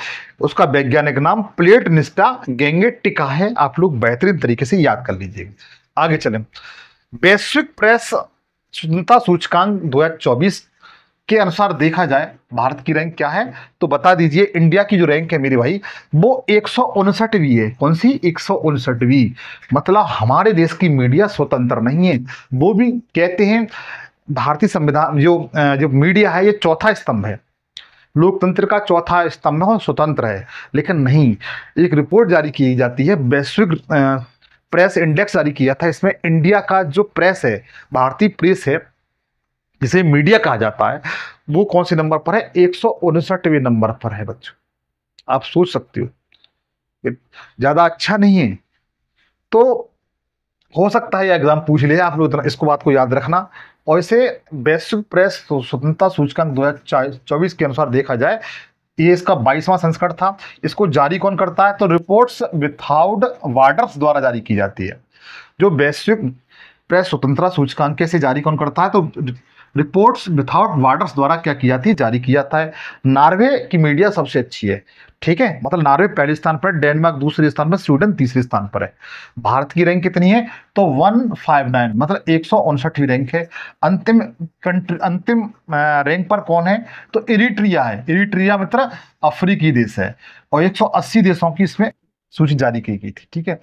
उसका वैज्ञानिक नाम प्लेट निस्टा गेंगेटिका है आप लोग बेहतरीन तरीके से याद कर लीजिए आगे चलें वैश्विक प्रेस स्वतंत्रता सूचकांक 2024 के अनुसार देखा जाए भारत की रैंक क्या है तो बता दीजिए इंडिया की जो रैंक है मेरे भाई वो एक है कौन सी एक मतलब हमारे देश की मीडिया स्वतंत्र नहीं है वो भी कहते हैं भारतीय संविधान जो जो मीडिया है ये चौथा स्तंभ है लोकतंत्र का चौथा स्तंभ है और स्वतंत्र है लेकिन नहीं एक रिपोर्ट जारी की जाती है वैश्विक प्रेस इंडेक्स जारी किया था इसमें इंडिया का जो प्रेस है भारतीय प्रेस है जिसे मीडिया कहा जाता है वो कौन से नंबर पर है एक नंबर पर है बच्चों आप सोच सकते हो ज़्यादा अच्छा नहीं है तो हो सकता है एग्जाम पूछ ले आप लोग इतना इसको बात को याद रखना और इसे वैश्विक प्रेस स्वतंत्रता सूचकांक दो 2024 के अनुसार देखा जाए ये इसका बाईसवां संस्करण था इसको जारी कौन करता है तो रिपोर्ट्स विथआउट वार्डर्स द्वारा जारी की जाती है जो वैश्विक प्रेस स्वतंत्रता सूचकांक से जारी कौन करता है तो रिपोर्ट्स विथआउट वार्डर्स द्वारा क्या की जाती है जारी किया जाता है नार्वे की मीडिया सबसे अच्छी है ठीक है मतलब नॉर्वे पहले स्थान पर डेनमार्क दूसरे स्थान पर स्वीडन तीसरे स्थान पर है भारत की रैंक कितनी है तो 159 मतलब एक रैंक है अंतिम कंट्री अंतिम रैंक पर कौन है तो इरिट्रिया है इरिट्रिया मित्र मतलब अफ्रीकी देश है और 180 देशों की इसमें सूची जारी की गई थी ठीक है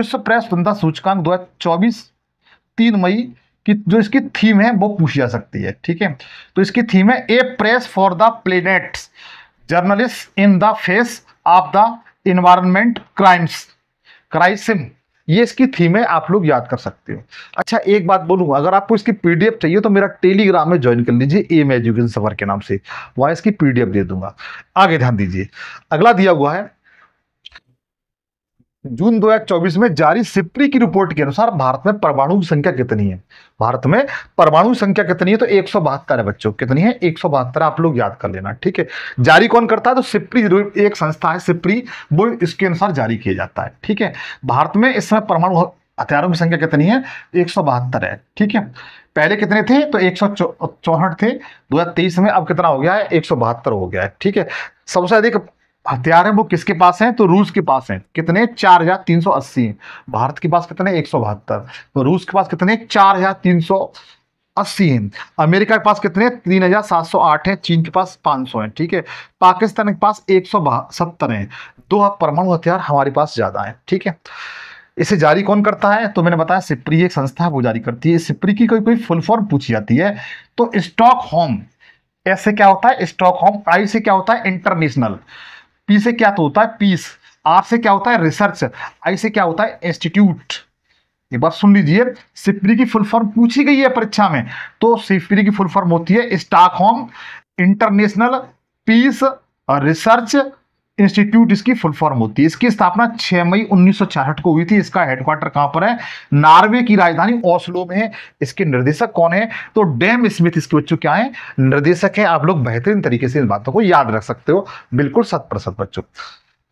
विश्व प्रेस स्वतंत्रता सूचकांक दो हज़ार मई कि जो इसकी थीम है वो पूछी जा सकती है ठीक है तो इसकी थीम है a press for the planets journalist in the face of the environment crimes crisis ये इसकी थीम है आप लोग याद कर सकते हो अच्छा एक बात बोलूँ अगर आपको इसकी पीडीएफ चाहिए तो मेरा टेलीग्राम में ज्वाइन कर लीजिए एम एजुकेशन सफर के नाम से वहाँ इसकी पीडीएफ दे दूंगा आगे ध्यान दीजिए अगला दिया हुआ है जून 2024 में जारी सिप्री की रिपोर्ट के अनुसार भारत में परमाणु की संख्या कितनी है भारत में परमाणु संख्या कितनी है तो एक है बच्चों कितनी है एक आप लोग याद कर लेना ठीक है जारी कौन करता है तो सिप्री एक संस्था है सिप्री वो इसके अनुसार जारी किया जाता है ठीक है भारत में इस समय परमाणु हथियारों की संख्या कितनी है एक है ठीक है पहले कितने थे तो एक थे 2023 में अब कितना हो गया है एक हो गया है ठीक है सबसे अधिक हथियार हैं वो किसके पास हैं तो रूस के पास हैं कितने चार हजार तीन सौ अस्सी भारत के पास कितने एक सौ बहत्तर तो रूस के पास कितने चार हजार तीन सौ अस्सी हैं अमेरिका के पास कितने तीन हजार सात सौ आठ हैं चीन के पास पाँच सौ हैं ठीक है पाकिस्तान के पास एक सौ सत्तर हैं दो परमाणु हथियार हमारे पास ज़्यादा हैं ठीक है इसे जारी कौन करता है तो मैंने बताया सिप्री एक संस्था है वो जारी करती है सिप्री की कोई कोई फुल फॉर्म पूछी जाती है तो स्टॉक होम ऐसे क्या होता है स्टॉक होम आई से क्या होता है इंटरनेशनल पी से क्या तो होता है पीस आर से क्या होता है रिसर्च आई से क्या होता है इंस्टीट्यूट एक बार सुन लीजिए सिपरी की फुल फॉर्म पूछी गई है परीक्षा में तो सिपरी की फुल फॉर्म होती है Stockholm International Peace Research Institute इसकी फुल फॉर्म होती है इसकी स्थापना 6 मई 1966 को हुई थी इसका हेडक्वार्टर कहां पर है नॉर्वे की राजधानी ओस्लो में है इसके निर्देशक कौन है तो डैम स्मिथ इसके बच्चों क्या है निर्देशक है आप लोग बेहतरीन तरीके से इन बातों को याद रख सकते हो बिल्कुल सत प्रसत बच्चों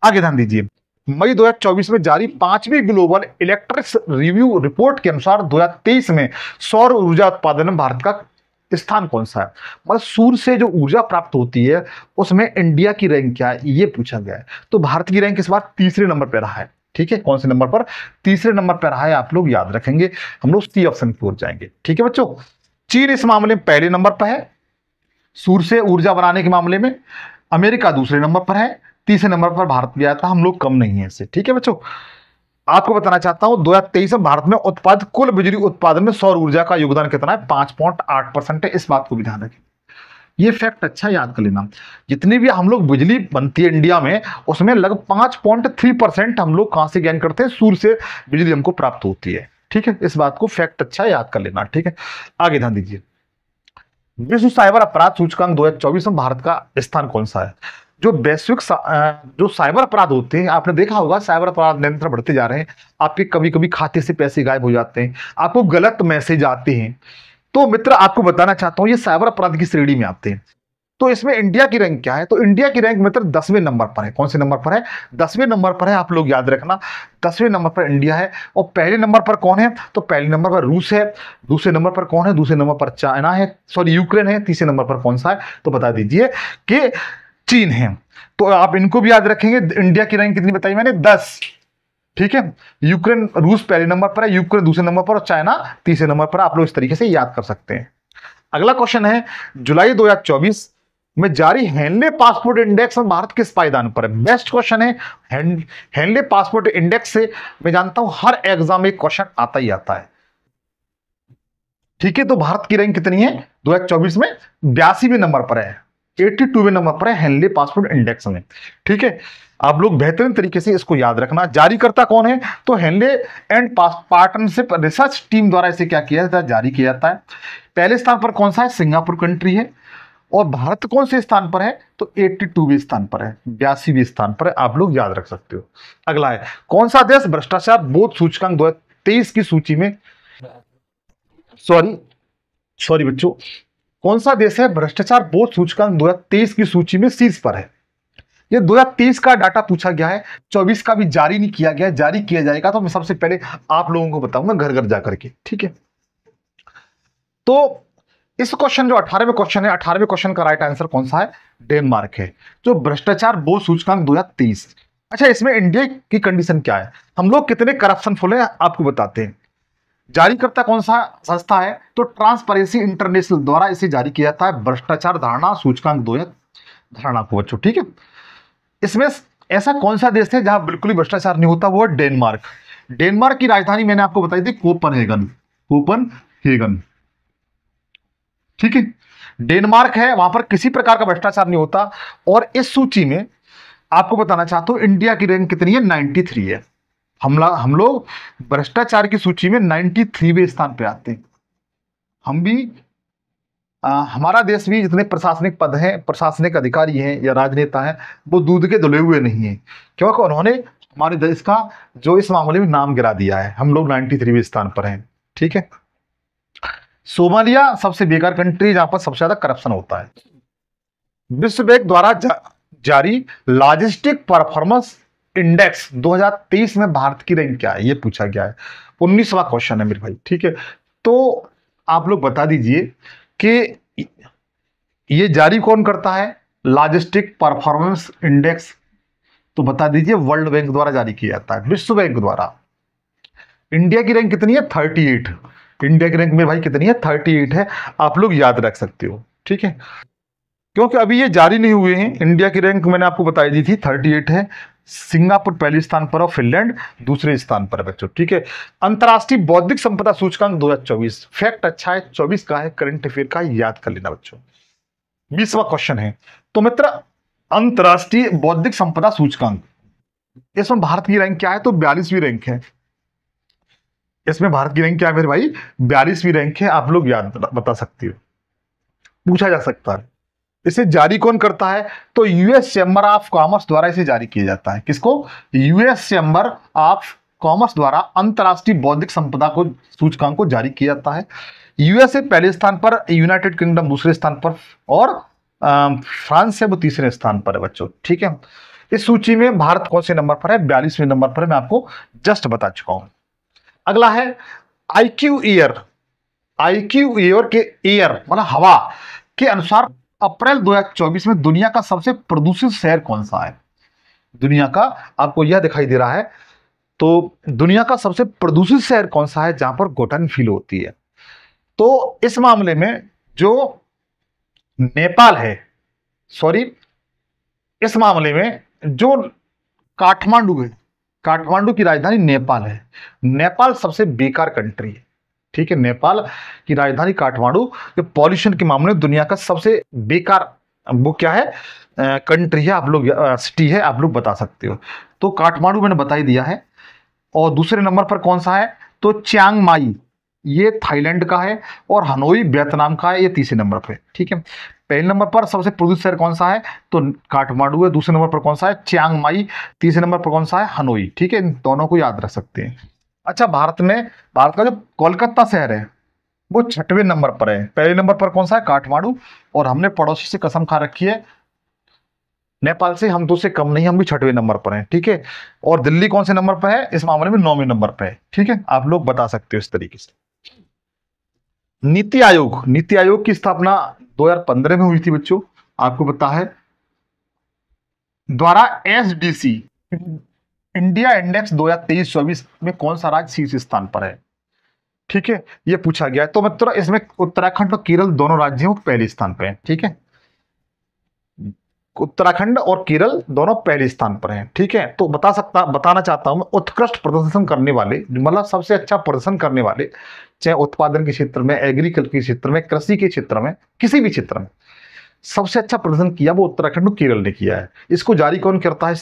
आगे ध्यान दीजिए मई 2024 में जारी पांचवी ग्लोबल इलेक्ट्रिक्स रिव्यू रिपोर्ट के अनुसार 2023 में सौर ऊर्जा उत्पादन में भारत का स्थान कौन सा है मतलब सूर्य से जो ऊर्जा प्राप्त होती है उसमें इंडिया की रैंक क्या है ये पूछा गया है तो भारत की रैंक इस बार तीसरे नंबर पर रहा है ठीक है कौन से नंबर पर तीसरे नंबर पर रहा है आप लोग याद रखेंगे हम लोग सी ऑप्शन की ओर जाएंगे ठीक है बच्चों चीन इस मामले में पहले नंबर पर है सूर्य से ऊर्जा बनाने के मामले में अमेरिका दूसरे नंबर पर है तीसरे नंबर पर भारत भी आया था हम लोग कम नहीं है इससे ठीक है बच्चों आपको बताना चाहता हूं दो हजार तेईस में भारत में उत्पादित कुल बिजली उत्पादन में सौर ऊर्जा का योगदान कितना है पांच पॉइंट आठ परसेंट है इस बात को भी ध्यान रखें ये फैक्ट अच्छा याद कर लेना जितनी भी हम लोग बिजली बनती है इंडिया में उसमें लगभग पांच पॉइंट थ्री परसेंट हम लोग कहां से गैन करते हैं सूर्य से बिजली हमको प्राप्त होती है ठीक है इस बात को फैक्ट अच्छा याद कर लेना ठीक है आगे ध्यान दीजिए विश्व साइबर अपराध सूचकांक चौबीस में भारत का स्थान कौन सा है जो वैश्विक जो साइबर अपराध होते हैं आपने देखा होगा साइबर अपराध नियंत्रण बढ़ते जा रहे हैं आपके कभी कभी खाते से पैसे गायब हो जाते हैं आपको गलत मैसेज आते हैं तो मित्र आपको बताना चाहता हूँ ये साइबर अपराध की श्रेणी में आते हैं तो इसमें इंडिया की रैंक क्या है तो इंडिया की रैंक मित्र दसवें नंबर पर है कौन से नंबर पर है दसवें नंबर पर है आप लोग याद रखना दसवें नंबर पर इंडिया है और पहले नंबर पर कौन है तो पहले नंबर पर रूस है दूसरे नंबर पर कौन है दूसरे नंबर पर चाइना है सॉरी यूक्रेन है तीसरे नंबर पर कौन सा है तो बता दीजिए कि चीन है तो आप इनको भी याद रखेंगे इंडिया की रैंक कितनी बताई मैंने दस ठीक है यूक्रेन रूस पहले नंबर पर है यूक्रेन दूसरे नंबर पर और चाइना तीसरे नंबर पर आप लोग इस तरीके से याद कर सकते हैं अगला क्वेश्चन है जुलाई 2024 में जारी हेनले पासपोर्ट इंडेक्स में भारत किस पायदान पर है बेस्ट क्वेश्चन है हेनले पासपोर्ट इंडेक्स से मैं जानता हूं हर एग्जाम में क्वेश्चन आता ही आता है ठीक है तो भारत की रैंक कितनी है दो में बयासीवें नंबर पर है एट्टी नंबर पर है हेनली पासपोर्ट इंडेक्स में ठीक है आप लोग बेहतरीन तरीके से इसको याद रखना जारी करता कौन है तो Henley and partnership research team द्वारा इसे क्या किया जाता है जारी किया जाता है पहले स्थान पर कौन सा है सिंगापुर कंट्री है और भारत कौन से स्थान पर है तो 82वें स्थान पर है बयासीवें स्थान पर है आप लोग याद रख सकते हो अगला है कौन सा देश भ्रष्टाचार बोध सूचकांक दो की सूची में सॉरी सॉरी बच्चों कौन सा देश है भ्रष्टाचार बोध सूचकांक दो की सूची में शीर्ष पर है ये 2023 का डाटा पूछा गया है 24 का भी जारी नहीं किया गया जारी किया जाएगा तो मैं सबसे पहले आप लोगों को बताऊंगा घर घर जा करके ठीक है तो इस क्वेश्चन जो अठारहवें क्वेश्चन है अठारहवें क्वेश्चन का राइट आंसर कौन सा है डेनमार्क है जो भ्रष्टाचार बोध सूचकांक दो अच्छा इसमें इंडिया की कंडीशन क्या है हम लोग कितने करप्शन फुल है आपको बताते हैं जारीकर्ता कौन सा संस्था है तो ट्रांसपेरेंसी इंटरनेशनल द्वारा इसे जारी किया जाता है भ्रष्टाचार धारणा सूचकांक दो धारणा को बच्चों ठीक है इसमें ऐसा कौन सा देश है जहां बिल्कुल ही भ्रष्टाचार नहीं होता वो है डेनमार्क डेनमार्क की राजधानी मैंने आपको बताई थी हेगन कोपन हेगन ठीक है डेनमार्क है वहां पर किसी प्रकार का भ्रष्टाचार नहीं होता और इस सूची में आपको बताना चाहता हूं इंडिया की रैंक कितनी है 93 है हमला हम लोग भ्रष्टाचार की सूची में नाइन्टी थ्रीवे स्थान पे आते हैं हम भी आ, हमारा देश भी जितने प्रशासनिक पद हैं प्रशासनिक अधिकारी हैं या राजनेता हैं वो दूध के दुले हुए नहीं हैं क्योंकि उन्होंने हमारे देश का जो इस मामले में नाम गिरा दिया है हम लोग नाइन्टी थ्रीवे स्थान पर हैं ठीक है सोमालिया सबसे बेकार कंट्री जहाँ पर सबसे ज़्यादा करप्शन होता है विश्व बैंक द्वारा जा, जारी लॉजिस्टिक परफॉर्मेंस इंडेक्स 2023 में भारत की रैंक क्या है ये पूछा गया है उन्नीसवा क्वेश्चन है मेरे भाई ठीक है तो आप लोग बता दीजिए कि ये जारी कौन करता है लॉजिस्टिक परफॉर्मेंस इंडेक्स तो बता दीजिए वर्ल्ड बैंक द्वारा जारी किया जाता है विश्व बैंक द्वारा इंडिया की रैंक कितनी है थर्टी एट इंडिया की रैंक में भाई कितनी है थर्टी एट है आप लोग याद रख सकते हो ठीक है क्योंकि अभी ये जारी नहीं हुए हैं इंडिया की रैंक मैंने आपको बताई दी थी थर्टी एट है सिंगापुर पहले स्थान पर और फिनलैंड दूसरे स्थान पर बच्चों ठीक है अंतर्राष्ट्रीय बौद्धिक संपदा सूचकांक 2024 फैक्ट अच्छा है 24 का है करंट अफेयर का याद कर लेना बच्चों बीसवा क्वेश्चन है तो मित्र अंतर्राष्ट्रीय बौद्धिक संपदा सूचकांक इसमें भारत की रैंक क्या है तो बयालीसवीं रैंक है इसमें भारत की रैंक क्या है मेरे भाई बयालीसवीं रैंक है आप लोग याद बता सकती हो पूछा जा सकता है इसे जारी कौन करता है तो यूएस चैम्बर ऑफ कॉमर्स द्वारा इसे जारी किया जाता है किसको यूएस चैम्बर ऑफ कॉमर्स द्वारा अंतर्राष्ट्रीय बौद्धिक संपदा को सूचकांक को जारी किया जाता है यूएसए पहले स्थान पर यूनाइटेड किंगडम दूसरे स्थान पर और फ्रांस से वो तीसरे स्थान पर है बच्चों ठीक है इस सूची में भारत कौन से नंबर पर है बयालीसवें नंबर पर है मैं आपको जस्ट बता चुका हूं अगला है I Q air I Q air के ईयर मतलब हवा के अनुसार अप्रैल 2024 में दुनिया का सबसे प्रदूषित शहर कौन सा है दुनिया का आपको यह दिखाई दे रहा है तो दुनिया का सबसे प्रदूषित शहर कौन सा है जहां पर घोटन फील होती है तो इस मामले में जो नेपाल है सॉरी इस मामले में जो काठमांडू है काठमांडू की राजधानी नेपाल है नेपाल सबसे बेकार कंट्री है ठीक है नेपाल की राजधानी काठमांडू जो पॉल्यूशन के मामले में दुनिया का सबसे बेकार वो क्या है कंट्री है आप लोग सिटी है आप लोग बता सकते हो तो काठमांडू मैंने बता ही दिया है और दूसरे नंबर पर कौन सा है तो चियांग माई ये थाईलैंड का है और हनोई वियतनाम का है ये तीसरे नंबर पे ठीक है पहले नंबर पर सबसे प्रदूषित शहर कौन सा है तो काठमांडू है दूसरे नंबर पर कौन सा है चियांग माई तीसरे नंबर पर कौन सा है हनोई ठीक है इन दोनों को याद रख सकते हैं अच्छा भारत में भारत का जो कोलकाता शहर है वो छठवें नंबर पर है पहले नंबर पर कौन सा है काठमांडू और हमने पड़ोसी से कसम खा रखी है नेपाल से हम दूसरे कम नहीं हम भी छठवें नंबर पर हैं ठीक है और दिल्ली कौन से नंबर पर है इस मामले में नौवें नंबर पर है ठीक है आप लोग बता सकते हो इस तरीके से नीति आयोग नीति आयोग की स्थापना 2015 में हुई थी बच्चों आपको बता है द्वारा एसडीसी इंडिया इंडेक्स 2023-24 में कौन सा राज्य शीर्ष स्थान पर है ठीक है ये पूछा गया है तो मित्रों इसमें उत्तराखंड और केरल दोनों राज्य हैं पहले स्थान पर हैं ठीक है उत्तराखंड और केरल दोनों पहले स्थान पर हैं ठीक है तो बता सकता बताना चाहता हूं मैं उत्कृष्ट प्रदर्शन करने वाले मतलब सबसे अच्छा प्रदर्शन करने वाले चाहे उत्पादन के क्षेत्र में एग्रीकल्चर के क्षेत्र में कृषि के क्षेत्र में किसी भी क्षेत्र में सबसे अच्छा प्रदर्शन किया वो उत्तराखंड और केरल ने किया है इसको जारी कौन करता है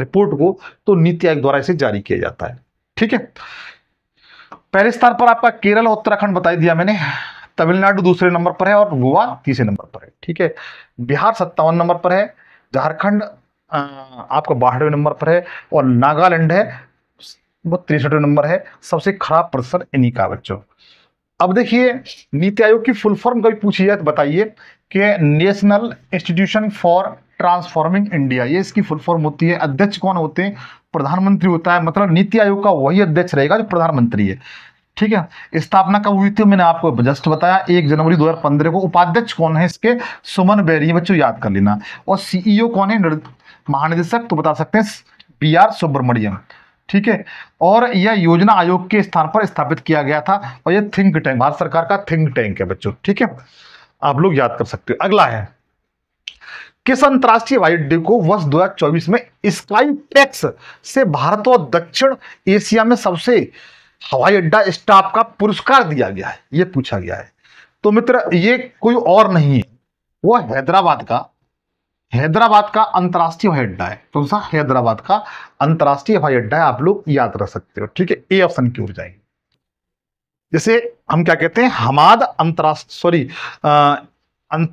रिपोर्ट को तो नीति आयोग द्वारा इसे जारी किया जाता है ठीक है पहले स्थान पर आपका केरल और उत्तराखंड बताई दिया मैंने तमिलनाडु दूसरे नंबर पर है और गोवा तीसरे नंबर पर है ठीक है बिहार सत्तावन नंबर पर है झारखंड आपका बारहवें नंबर पर है और नागालैंड है वो तिरसठवें नंबर है सबसे खराब प्रदर्शन इन्हीं का बच्चों अब देखिए नीति आयोग की फुल फॉर्म कभी पूछी जाए तो बताइए कि National Institution for Transforming India ये इसकी फुल फॉर्म होती है अध्यक्ष कौन होते हैं प्रधानमंत्री होता है मतलब नीति आयोग का वही अध्यक्ष रहेगा जो प्रधानमंत्री है ठीक है स्थापना कब हुई थी मैंने आपको जस्ट बताया एक जनवरी 2015 को उपाध्यक्ष कौन है इसके सुमन बैरी बच्चों याद कर लेना और सीईओ e कौन है महानिदेशक तो बता सकते हैं बी आर सुब्रमण्यम ठीक है और यह योजना आयोग के स्थान पर स्थापित किया गया था और यह थिंक टैंक भारत सरकार का थिंक टैंक है बच्चों ठीक है आप लोग याद कर सकते हो अगला है किस अंतर्राष्ट्रीय वायु अड्डे को वर्ष 2024 में स्काई टैक्स से भारत और दक्षिण एशिया में सबसे हवाई अड्डा स्टाफ का पुरस्कार दिया गया है ये पूछा गया है तो मित्र ये कोई और नहीं है वो हैदराबाद का हैदराबाद का अंतर्राष्ट्रीय हवाई अड्डा है कौन तो सा हैदराबाद का अंतर्राष्ट्रीय हवाई अड्डा है आप लोग याद रख सकते हो ठीक है ए ऑप्शन की ओर जाएंगे जैसे हम क्या कहते हैं हमाद अंतरराष्ट्रीय sorry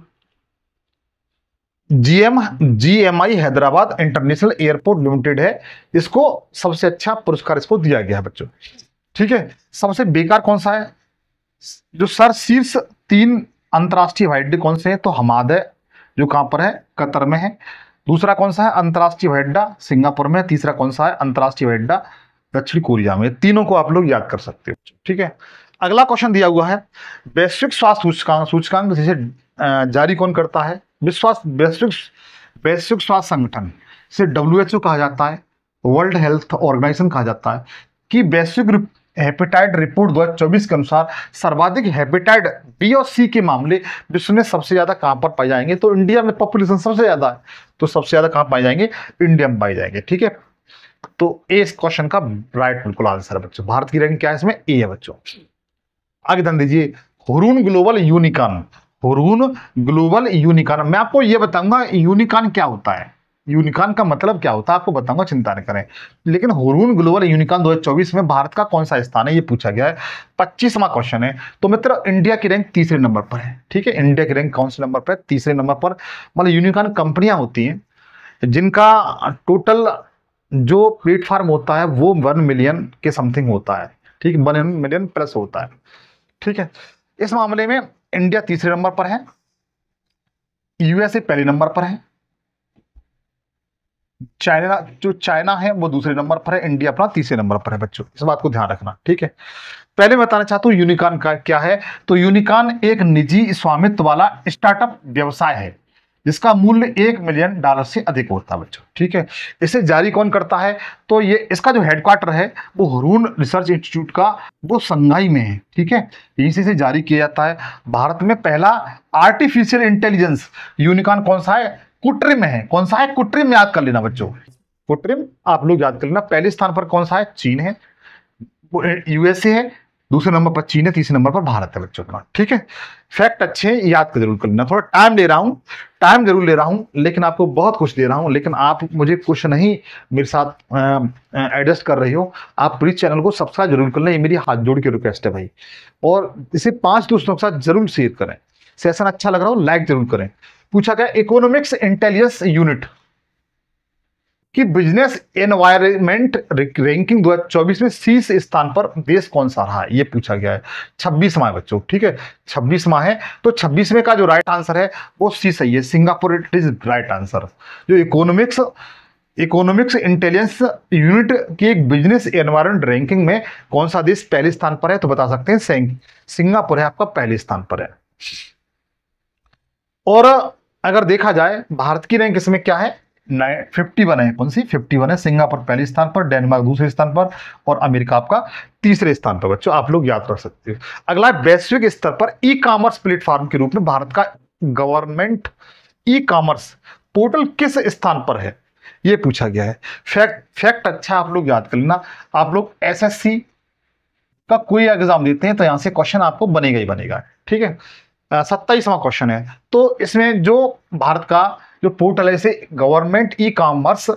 GM GMI Hyderabad international airport limited है इसको सबसे अच्छा पुरस्कार इसको दिया गया है बच्चों ठीक है सबसे बेकार कौन सा है जो सर शीर्ष तीन अंतर्राष्ट्रीय हवाई अड्डे कौन से हैं तो हमाद है जो कहां पर है कतर में है दूसरा कौन सा है अंतर्राष्ट्रीय हवाई अड्डा सिंगापुर में तीसरा कौन सा है अंतर्राष्ट्रीय हवाई अड्डा दक्षिण कोरिया में तीनों को आप लोग याद कर सकते हो ठीक है अगला क्वेश्चन दिया हुआ है वैश्विक स्वास्थ्य सूचकांक सूचकांक जिसे जारी कौन करता है विश्वास वैश्विक वैश्विक स्वास्थ्य संगठन से डब्ल्यू कहा जाता है वर्ल्ड हेल्थ ऑर्गेनाइजेशन कहा जाता है कि वैश्विक हेपेटाइट रिपोर्ट 2024 के अनुसार सर्वाधिक हेपेटाइट बी और सी के मामले विश्व में सबसे ज़्यादा कहां पर पाए जाएंगे तो इंडिया में पॉपुलेशन सबसे ज़्यादा है तो सबसे ज़्यादा कहां पाए जाएंगे इंडिया में पाए जाएंगे ठीक है तो इस क्वेश्चन का राइट बिल्कुल आंसर है बच्चों भारत की रैंक क्या है इसमें ए है बच्चों आगे ध्यान दीजिए Hurun global unicorn Hurun global unicorn मैं आपको ये बताऊंगा यूनिकॉन क्या होता है यूनिकॉन का मतलब क्या होता है आपको बताऊंगा चिंता न करें लेकिन हुरून ग्लोबल यूनिकॉन 2024 में भारत का कौन सा स्थान है ये पूछा गया है पच्चीसवां क्वेश्चन है तो मित्र इंडिया की रैंक तीसरे नंबर पर है ठीक है इंडिया की रैंक कौन से नंबर पर है तीसरे नंबर पर मतलब यूनिकॉन कंपनियां होती हैं जिनका टोटल जो प्लेटफॉर्म होता है वो वन मिलियन के समथिंग होता है ठीक वन मिलियन प्लस होता है ठीक है इस मामले में इंडिया तीसरे नंबर पर है यूएसए पहले नंबर पर है चाइना जो चाइना है वो दूसरे नंबर पर है इंडिया अपना तीसरे नंबर पर है बच्चों इस बात को ध्यान रखना ठीक है पहले बताना चाहता हूं यूनिकॉन का क्या है तो यूनिकॉन एक निजी स्वामित्व वाला स्टार्टअप व्यवसाय है जिसका मूल्य एक मिलियन डॉलर से अधिक होता है बच्चों ठीक है इसे जारी कौन करता है तो ये इसका जो हेडक्वार्टर है वो हरून रिसर्च इंस्टीट्यूट का वो संघाई में है ठीक है इसी से जारी किया जाता है भारत में पहला आर्टिफिशियल इंटेलिजेंस यूनिकॉन कौन सा है कुट्रिम है कौन सा है कुट्रिम याद कर लेना बच्चों कुट्रिम आप लोग याद कर लेना पहले स्थान पर कौन सा है चीन है यूएसए है दूसरे नंबर पर चीन है तीसरे नंबर पर भारत है बच्चों ठीक है फैक्ट अच्छे हैं याद कर तो जरूर कर लेना थोड़ा टाइम ले रहा हूँ टाइम जरूर ले रहा हूँ लेकिन आपको बहुत कुछ दे रहा हूँ लेकिन आप मुझे कुछ नहीं मेरे साथ एडजस्ट कर रही हो आप प्लीज चैनल को सब्सक्राइब जरूर कर लें ये मेरी हाथ जोड़ की रिक्वेस्ट है भाई और इसे पांच दोस्तों के साथ जरूर शेयर करें सेशन अच्छा लग रहा हो लाइक जरूर करें पूछा गया इकोनॉमिक्स इंटेलिजेंस यूनिट कि बिजनेस एनवायरमेंट रैंकिंग 2024 में शीर्ष स्थान पर देश कौन सा रहा है ये पूछा गया है छब्बीस माह बच्चों ठीक है छब्बीस माह है तो छब्बीस में का जो राइट आंसर है वो सी सही है Singapore it is right answer जो इकोनॉमिक्स इकोनॉमिक्स इंटेलिजेंस यूनिट की एक बिजनेस एनवायरमेंट रैंकिंग में कौन सा देश पहले स्थान पर है तो बता सकते हैं सिंगापुर है आपका पहले स्थान पर है और अगर देखा जाए भारत की रैंक इसमें क्या है फिफ्टी वन है कौन सी फिफ्टी वन है सिंगापुर पहले स्थान पर डेनमार्क दूसरे स्थान पर और अमेरिका आपका तीसरे स्थान पर बच्चों आप लोग याद रख सकते हो अगला वैश्विक स्तर पर ई कॉमर्स प्लेटफॉर्म के रूप में भारत का गवर्नमेंट ई कॉमर्स पोर्टल किस स्थान पर है ये पूछा गया है फैक्ट फैक्ट अच्छा आप लोग याद कर लेना आप लोग एसएससी का कोई एग्जाम देते हैं तो यहाँ से क्वेश्चन आपको बनेगा ही बनेगा ठीक है सत्ताईसवां क्वेश्चन है तो इसमें जो भारत का जो पोर्टल है इसे गवर्नमेंट ई कॉमर्स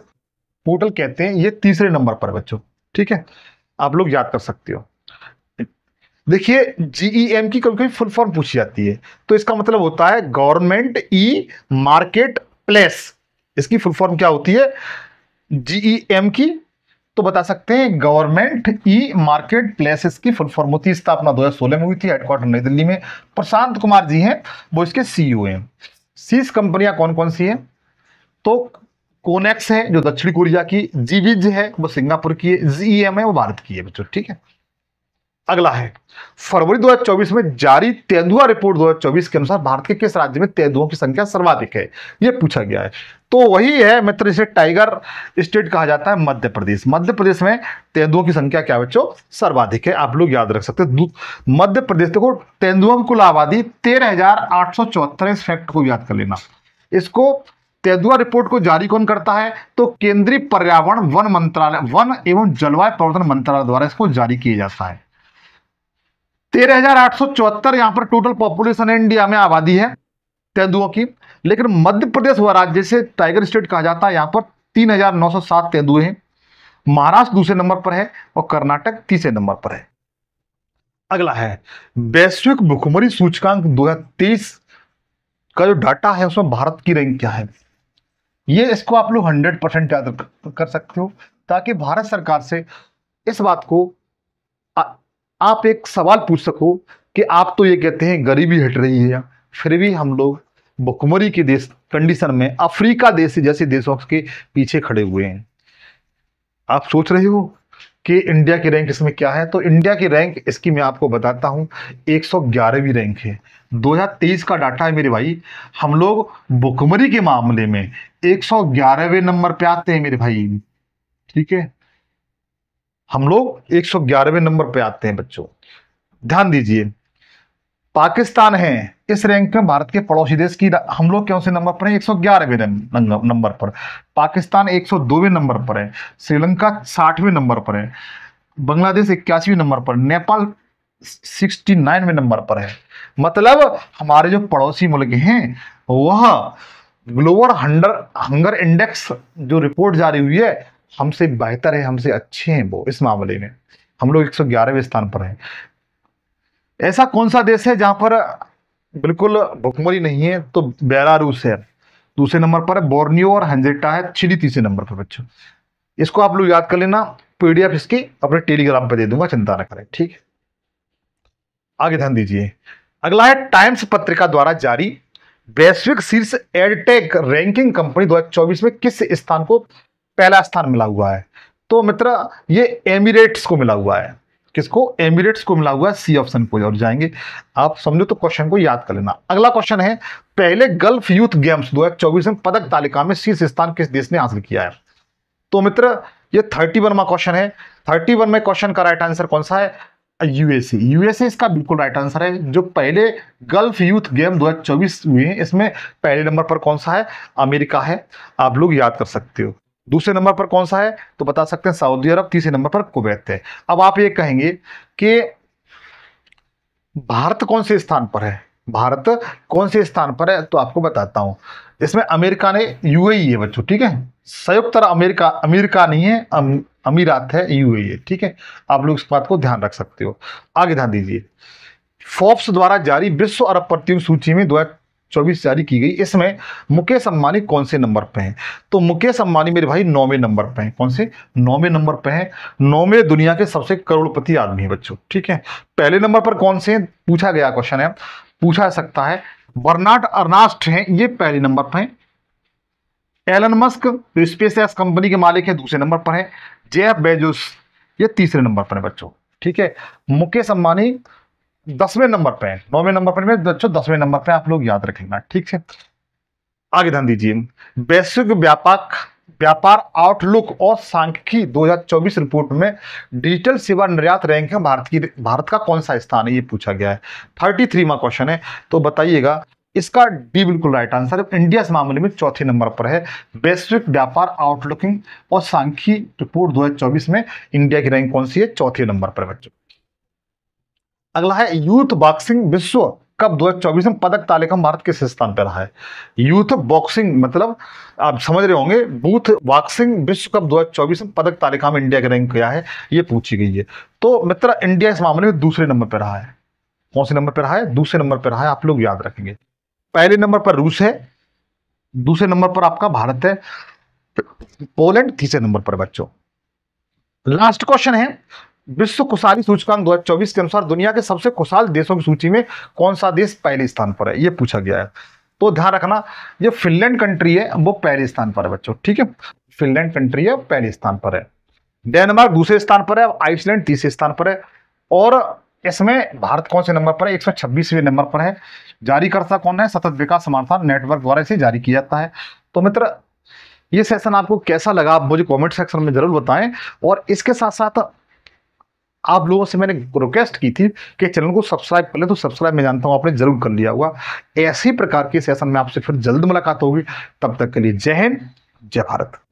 पोर्टल कहते हैं ये तीसरे नंबर पर बच्चों ठीक है आप लोग याद कर सकते हो देखिए जीईएम e की कभी कभी फुल फॉर्म पूछी जाती है तो इसका मतलब होता है गवर्नमेंट ई मार्केट प्लेस इसकी फुल फॉर्म क्या होती है जीईएम e की तो बता सकते हैं गवर्नमेंट ई मार्केट प्लेस इसकी फुल फॉर्म होती है स्थापना 2016 में हुई थी हेडक्वार्टर नई दिल्ली में प्रशांत कुमार जी हैं वो इसके सीईओ e हैं शीर्ष कंपनियां कौन कौन सी हैं तो कोनेक्स है जो दक्षिण कोरिया की जीविज है वो सिंगापुर की है जीईएम e है वो भारत की है बच्चों ठीक है अगला है फरवरी 2024 में जारी तेंदुआ रिपोर्ट 2024 के अनुसार भारत के किस राज्य में तेंदुओं की संख्या सर्वाधिक है यह पूछा गया है तो वही है मित्र इसे टाइगर स्टेट कहा जाता है मध्य प्रदेश मध्य प्रदेश में तेंदुओं की संख्या क्या बच्चों सर्वाधिक है आप लोग याद रख सकते हैं मध्य प्रदेश देखो तेंदुओं की कुल आबादी तेरह हजार इस फैक्ट को याद कर लेना इसको तेंदुआ रिपोर्ट को जारी कौन करता है तो केंद्रीय पर्यावरण वन मंत्रालय वन एवं जलवायु परिवर्तन मंत्रालय द्वारा इसको जारी किया जाता है तेरह हजार आठ सौ चौहत्तर यहां पर टोटल पॉपुलेशन है इंडिया में आबादी है तेंदुओं की लेकिन मध्य प्रदेश व राज्य से टाइगर स्टेट कहा जाता है यहां पर तीन हजार नौ सौ सात तेंदुए हैं महाराष्ट्र दूसरे नंबर पर है और कर्नाटक तीसरे नंबर पर है अगला है वैश्विक भुखमरी सूचकांक 2023 का जो डाटा है उसमें भारत की रैंक क्या है ये इसको आप लोग 100 परसेंट याद कर सकते हो ताकि भारत सरकार से इस बात को आप एक सवाल पूछ सको कि आप तो ये कहते हैं गरीबी हट रही है फिर भी हम लोग भुखमरी के देश कंडीशन में अफ्रीका देश जैसे देशों के पीछे खड़े हुए हैं आप सोच रहे हो कि इंडिया की रैंक इसमें क्या है तो इंडिया की रैंक इसकी मैं आपको बताता हूँ 111वीं रैंक है 2023 का डाटा है मेरे भाई हम लोग भुखमरी के मामले में 111वें नंबर पे आते हैं मेरे भाई ठीक है हम लोग एक नंबर पे आते हैं बच्चों ध्यान दीजिए पाकिस्तान है इस रैंक में भारत के पड़ोसी देश की हम लोग कौन से नंबर पर है सौ नंबर पर पाकिस्तान 102वें नंबर पर है श्रीलंका 60वें नंबर पर है बांग्लादेश इक्यासीवें नंबर पर नेपाल 69वें नंबर पर है मतलब हमारे जो पड़ोसी मुल्क हैं वह ग्लोबल हंडर हंगर इंडेक्स जो रिपोर्ट जारी हुई है हमसे बेहतर है हमसे अच्छे हैं वो इस मामले में हम लोग एक स्थान पर हैं ऐसा कौन सा देश है जहां पर बिल्कुल भुखमरी नहीं है तो बेलारूस है दूसरे नंबर पर है बोर्नियो और हंजेटा है चिली तीसरे नंबर पर बच्चों इसको आप लोग याद कर लेना पीडीएफ इसकी अपने टेलीग्राम पर दे दूंगा चिंता न करें ठीक आगे ध्यान दीजिए अगला है टाइम्स पत्रिका द्वारा जारी वैश्विक शीर्ष एडटेक रैंकिंग कंपनी 2024 में किस स्थान को पहला स्थान मिला हुआ है तो मित्र ये एमिरेट्स को मिला हुआ है किसको एमिरेट्स को मिला हुआ है सी ऑप्शन को और जाएंगे आप समझो तो क्वेश्चन को याद कर लेना अगला क्वेश्चन है पहले गल्फ यूथ गेम्स दो में पदक तालिका में शीर्ष स्थान किस देश ने हासिल किया है तो मित्र ये थर्टी वनवा क्वेश्चन है थर्टी वन में क्वेश्चन का राइट आंसर कौन सा है यूएसए यूएसए इसका बिल्कुल राइट आंसर है जो पहले गल्फ यूथ गेम 2024 हुए हैं इसमें पहले नंबर पर कौन सा है अमेरिका है आप लोग याद कर सकते हो दूसरे नंबर पर कौन सा है तो बता सकते हैं सऊदी अरब तीसरे नंबर पर कुवैत है अब आप ये कहेंगे कि भारत कौन से स्थान पर है भारत कौन से स्थान पर है तो आपको बताता हूं इसमें अमेरिका ने यूएई है बच्चों ठीक है संयुक्त अरब अमेरिका अमेरिका नहीं है अम, अमीरात है यूएई है ठीक है आप लोग इस बात को ध्यान रख सकते हो आगे ध्यान दीजिए फोर्ब्स द्वारा जारी विश्व अरब प्रतियोगी सूची में दो चौबीस जारी की गई इसमें मुकेश अंबानी कौन से नंबर पे हैं तो मुकेश अंबानी मेरे भाई नौवें नंबर पे हैं कौन से नौवें नंबर पे हैं नौवें दुनिया के सबसे करोड़पति आदमी है बच्चों ठीक है पहले नंबर पर कौन से हैं पूछा गया क्वेश्चन है पूछा सकता है बर्नाट अर्नास्ट हैं ये पहले नंबर पर है एलन मस्क जो स्पेस एक्स कंपनी के मालिक है दूसरे नंबर पर हैं जेफ बेजोस ये तीसरे नंबर पर है बच्चों ठीक है मुकेश अंबानी दसवें नंबर पे नौवें नंबर पर में बच्चों दसवें नंबर पे आप लोग याद रखेंगे ठीक है आगे ध्यान दीजिए वैश्विक व्यापक व्यापार आउटलुक और सांख्यिकी 2024 रिपोर्ट में डिजिटल सेवा निर्यात रैंक है भारत की भारत का कौन सा स्थान है ये पूछा गया है थर्टी थ्री क्वेश्चन है तो बताइएगा इसका डी बिल्कुल राइट आंसर इंडिया इस मामले में चौथे नंबर पर है वैश्विक व्यापार आउटलुकिंग और सांख्यिकी रिपोर्ट 2024 में इंडिया की रैंक कौन सी है चौथे नंबर पर बच्चों अगला है यूथ बॉक्सिंग विश्व कप 2024 में पदक तालिका भारत किस स्थान पर रहा है यूथ बॉक्सिंग मतलब आप समझ रहे होंगे बूथ बॉक्सिंग विश्व कप 2024 में पदक तालिका में इंडिया का रैंक क्या है ये पूछी गई है तो मित्र इंडिया इस मामले में दूसरे नंबर पर रहा है कौन से नंबर पर रहा है दूसरे नंबर पर रहा है आप लोग याद रखेंगे पहले नंबर पर रूस है दूसरे नंबर पर आपका भारत है पोलैंड तीसरे नंबर पर बच्चों लास्ट क्वेश्चन है विश्व कुशाली सूचकांक 2024 के अनुसार दुनिया के सबसे खुशहाल देशों की सूची में कौन सा देश पहले स्थान पर है ये पूछा गया है तो ध्यान रखना जो फिनलैंड कंट्री है वो पहले स्थान पर है बच्चों ठीक है फिनलैंड कंट्री है पहले स्थान पर है डेनमार्क दूसरे स्थान पर है आइसलैंड तीसरे स्थान पर है और इसमें भारत कौन से नंबर पर है एक सौ छब्बीसवें नंबर पर है जारी करता कौन है सतत विकास समर्थन नेटवर्क द्वारा इसे जारी किया जाता है तो मित्र ये सेशन आपको कैसा लगा आप मुझे कमेंट सेक्शन में जरूर बताएं और इसके साथ साथ आप लोगों से मैंने रिक्वेस्ट की थी कि चैनल को सब्सक्राइब कर ले तो सब्सक्राइब मैं जानता हूँ आपने जरूर कर लिया होगा ऐसे प्रकार के सेशन में आपसे फिर जल्द मुलाकात होगी तब तक के लिए जय हिंद जय भारत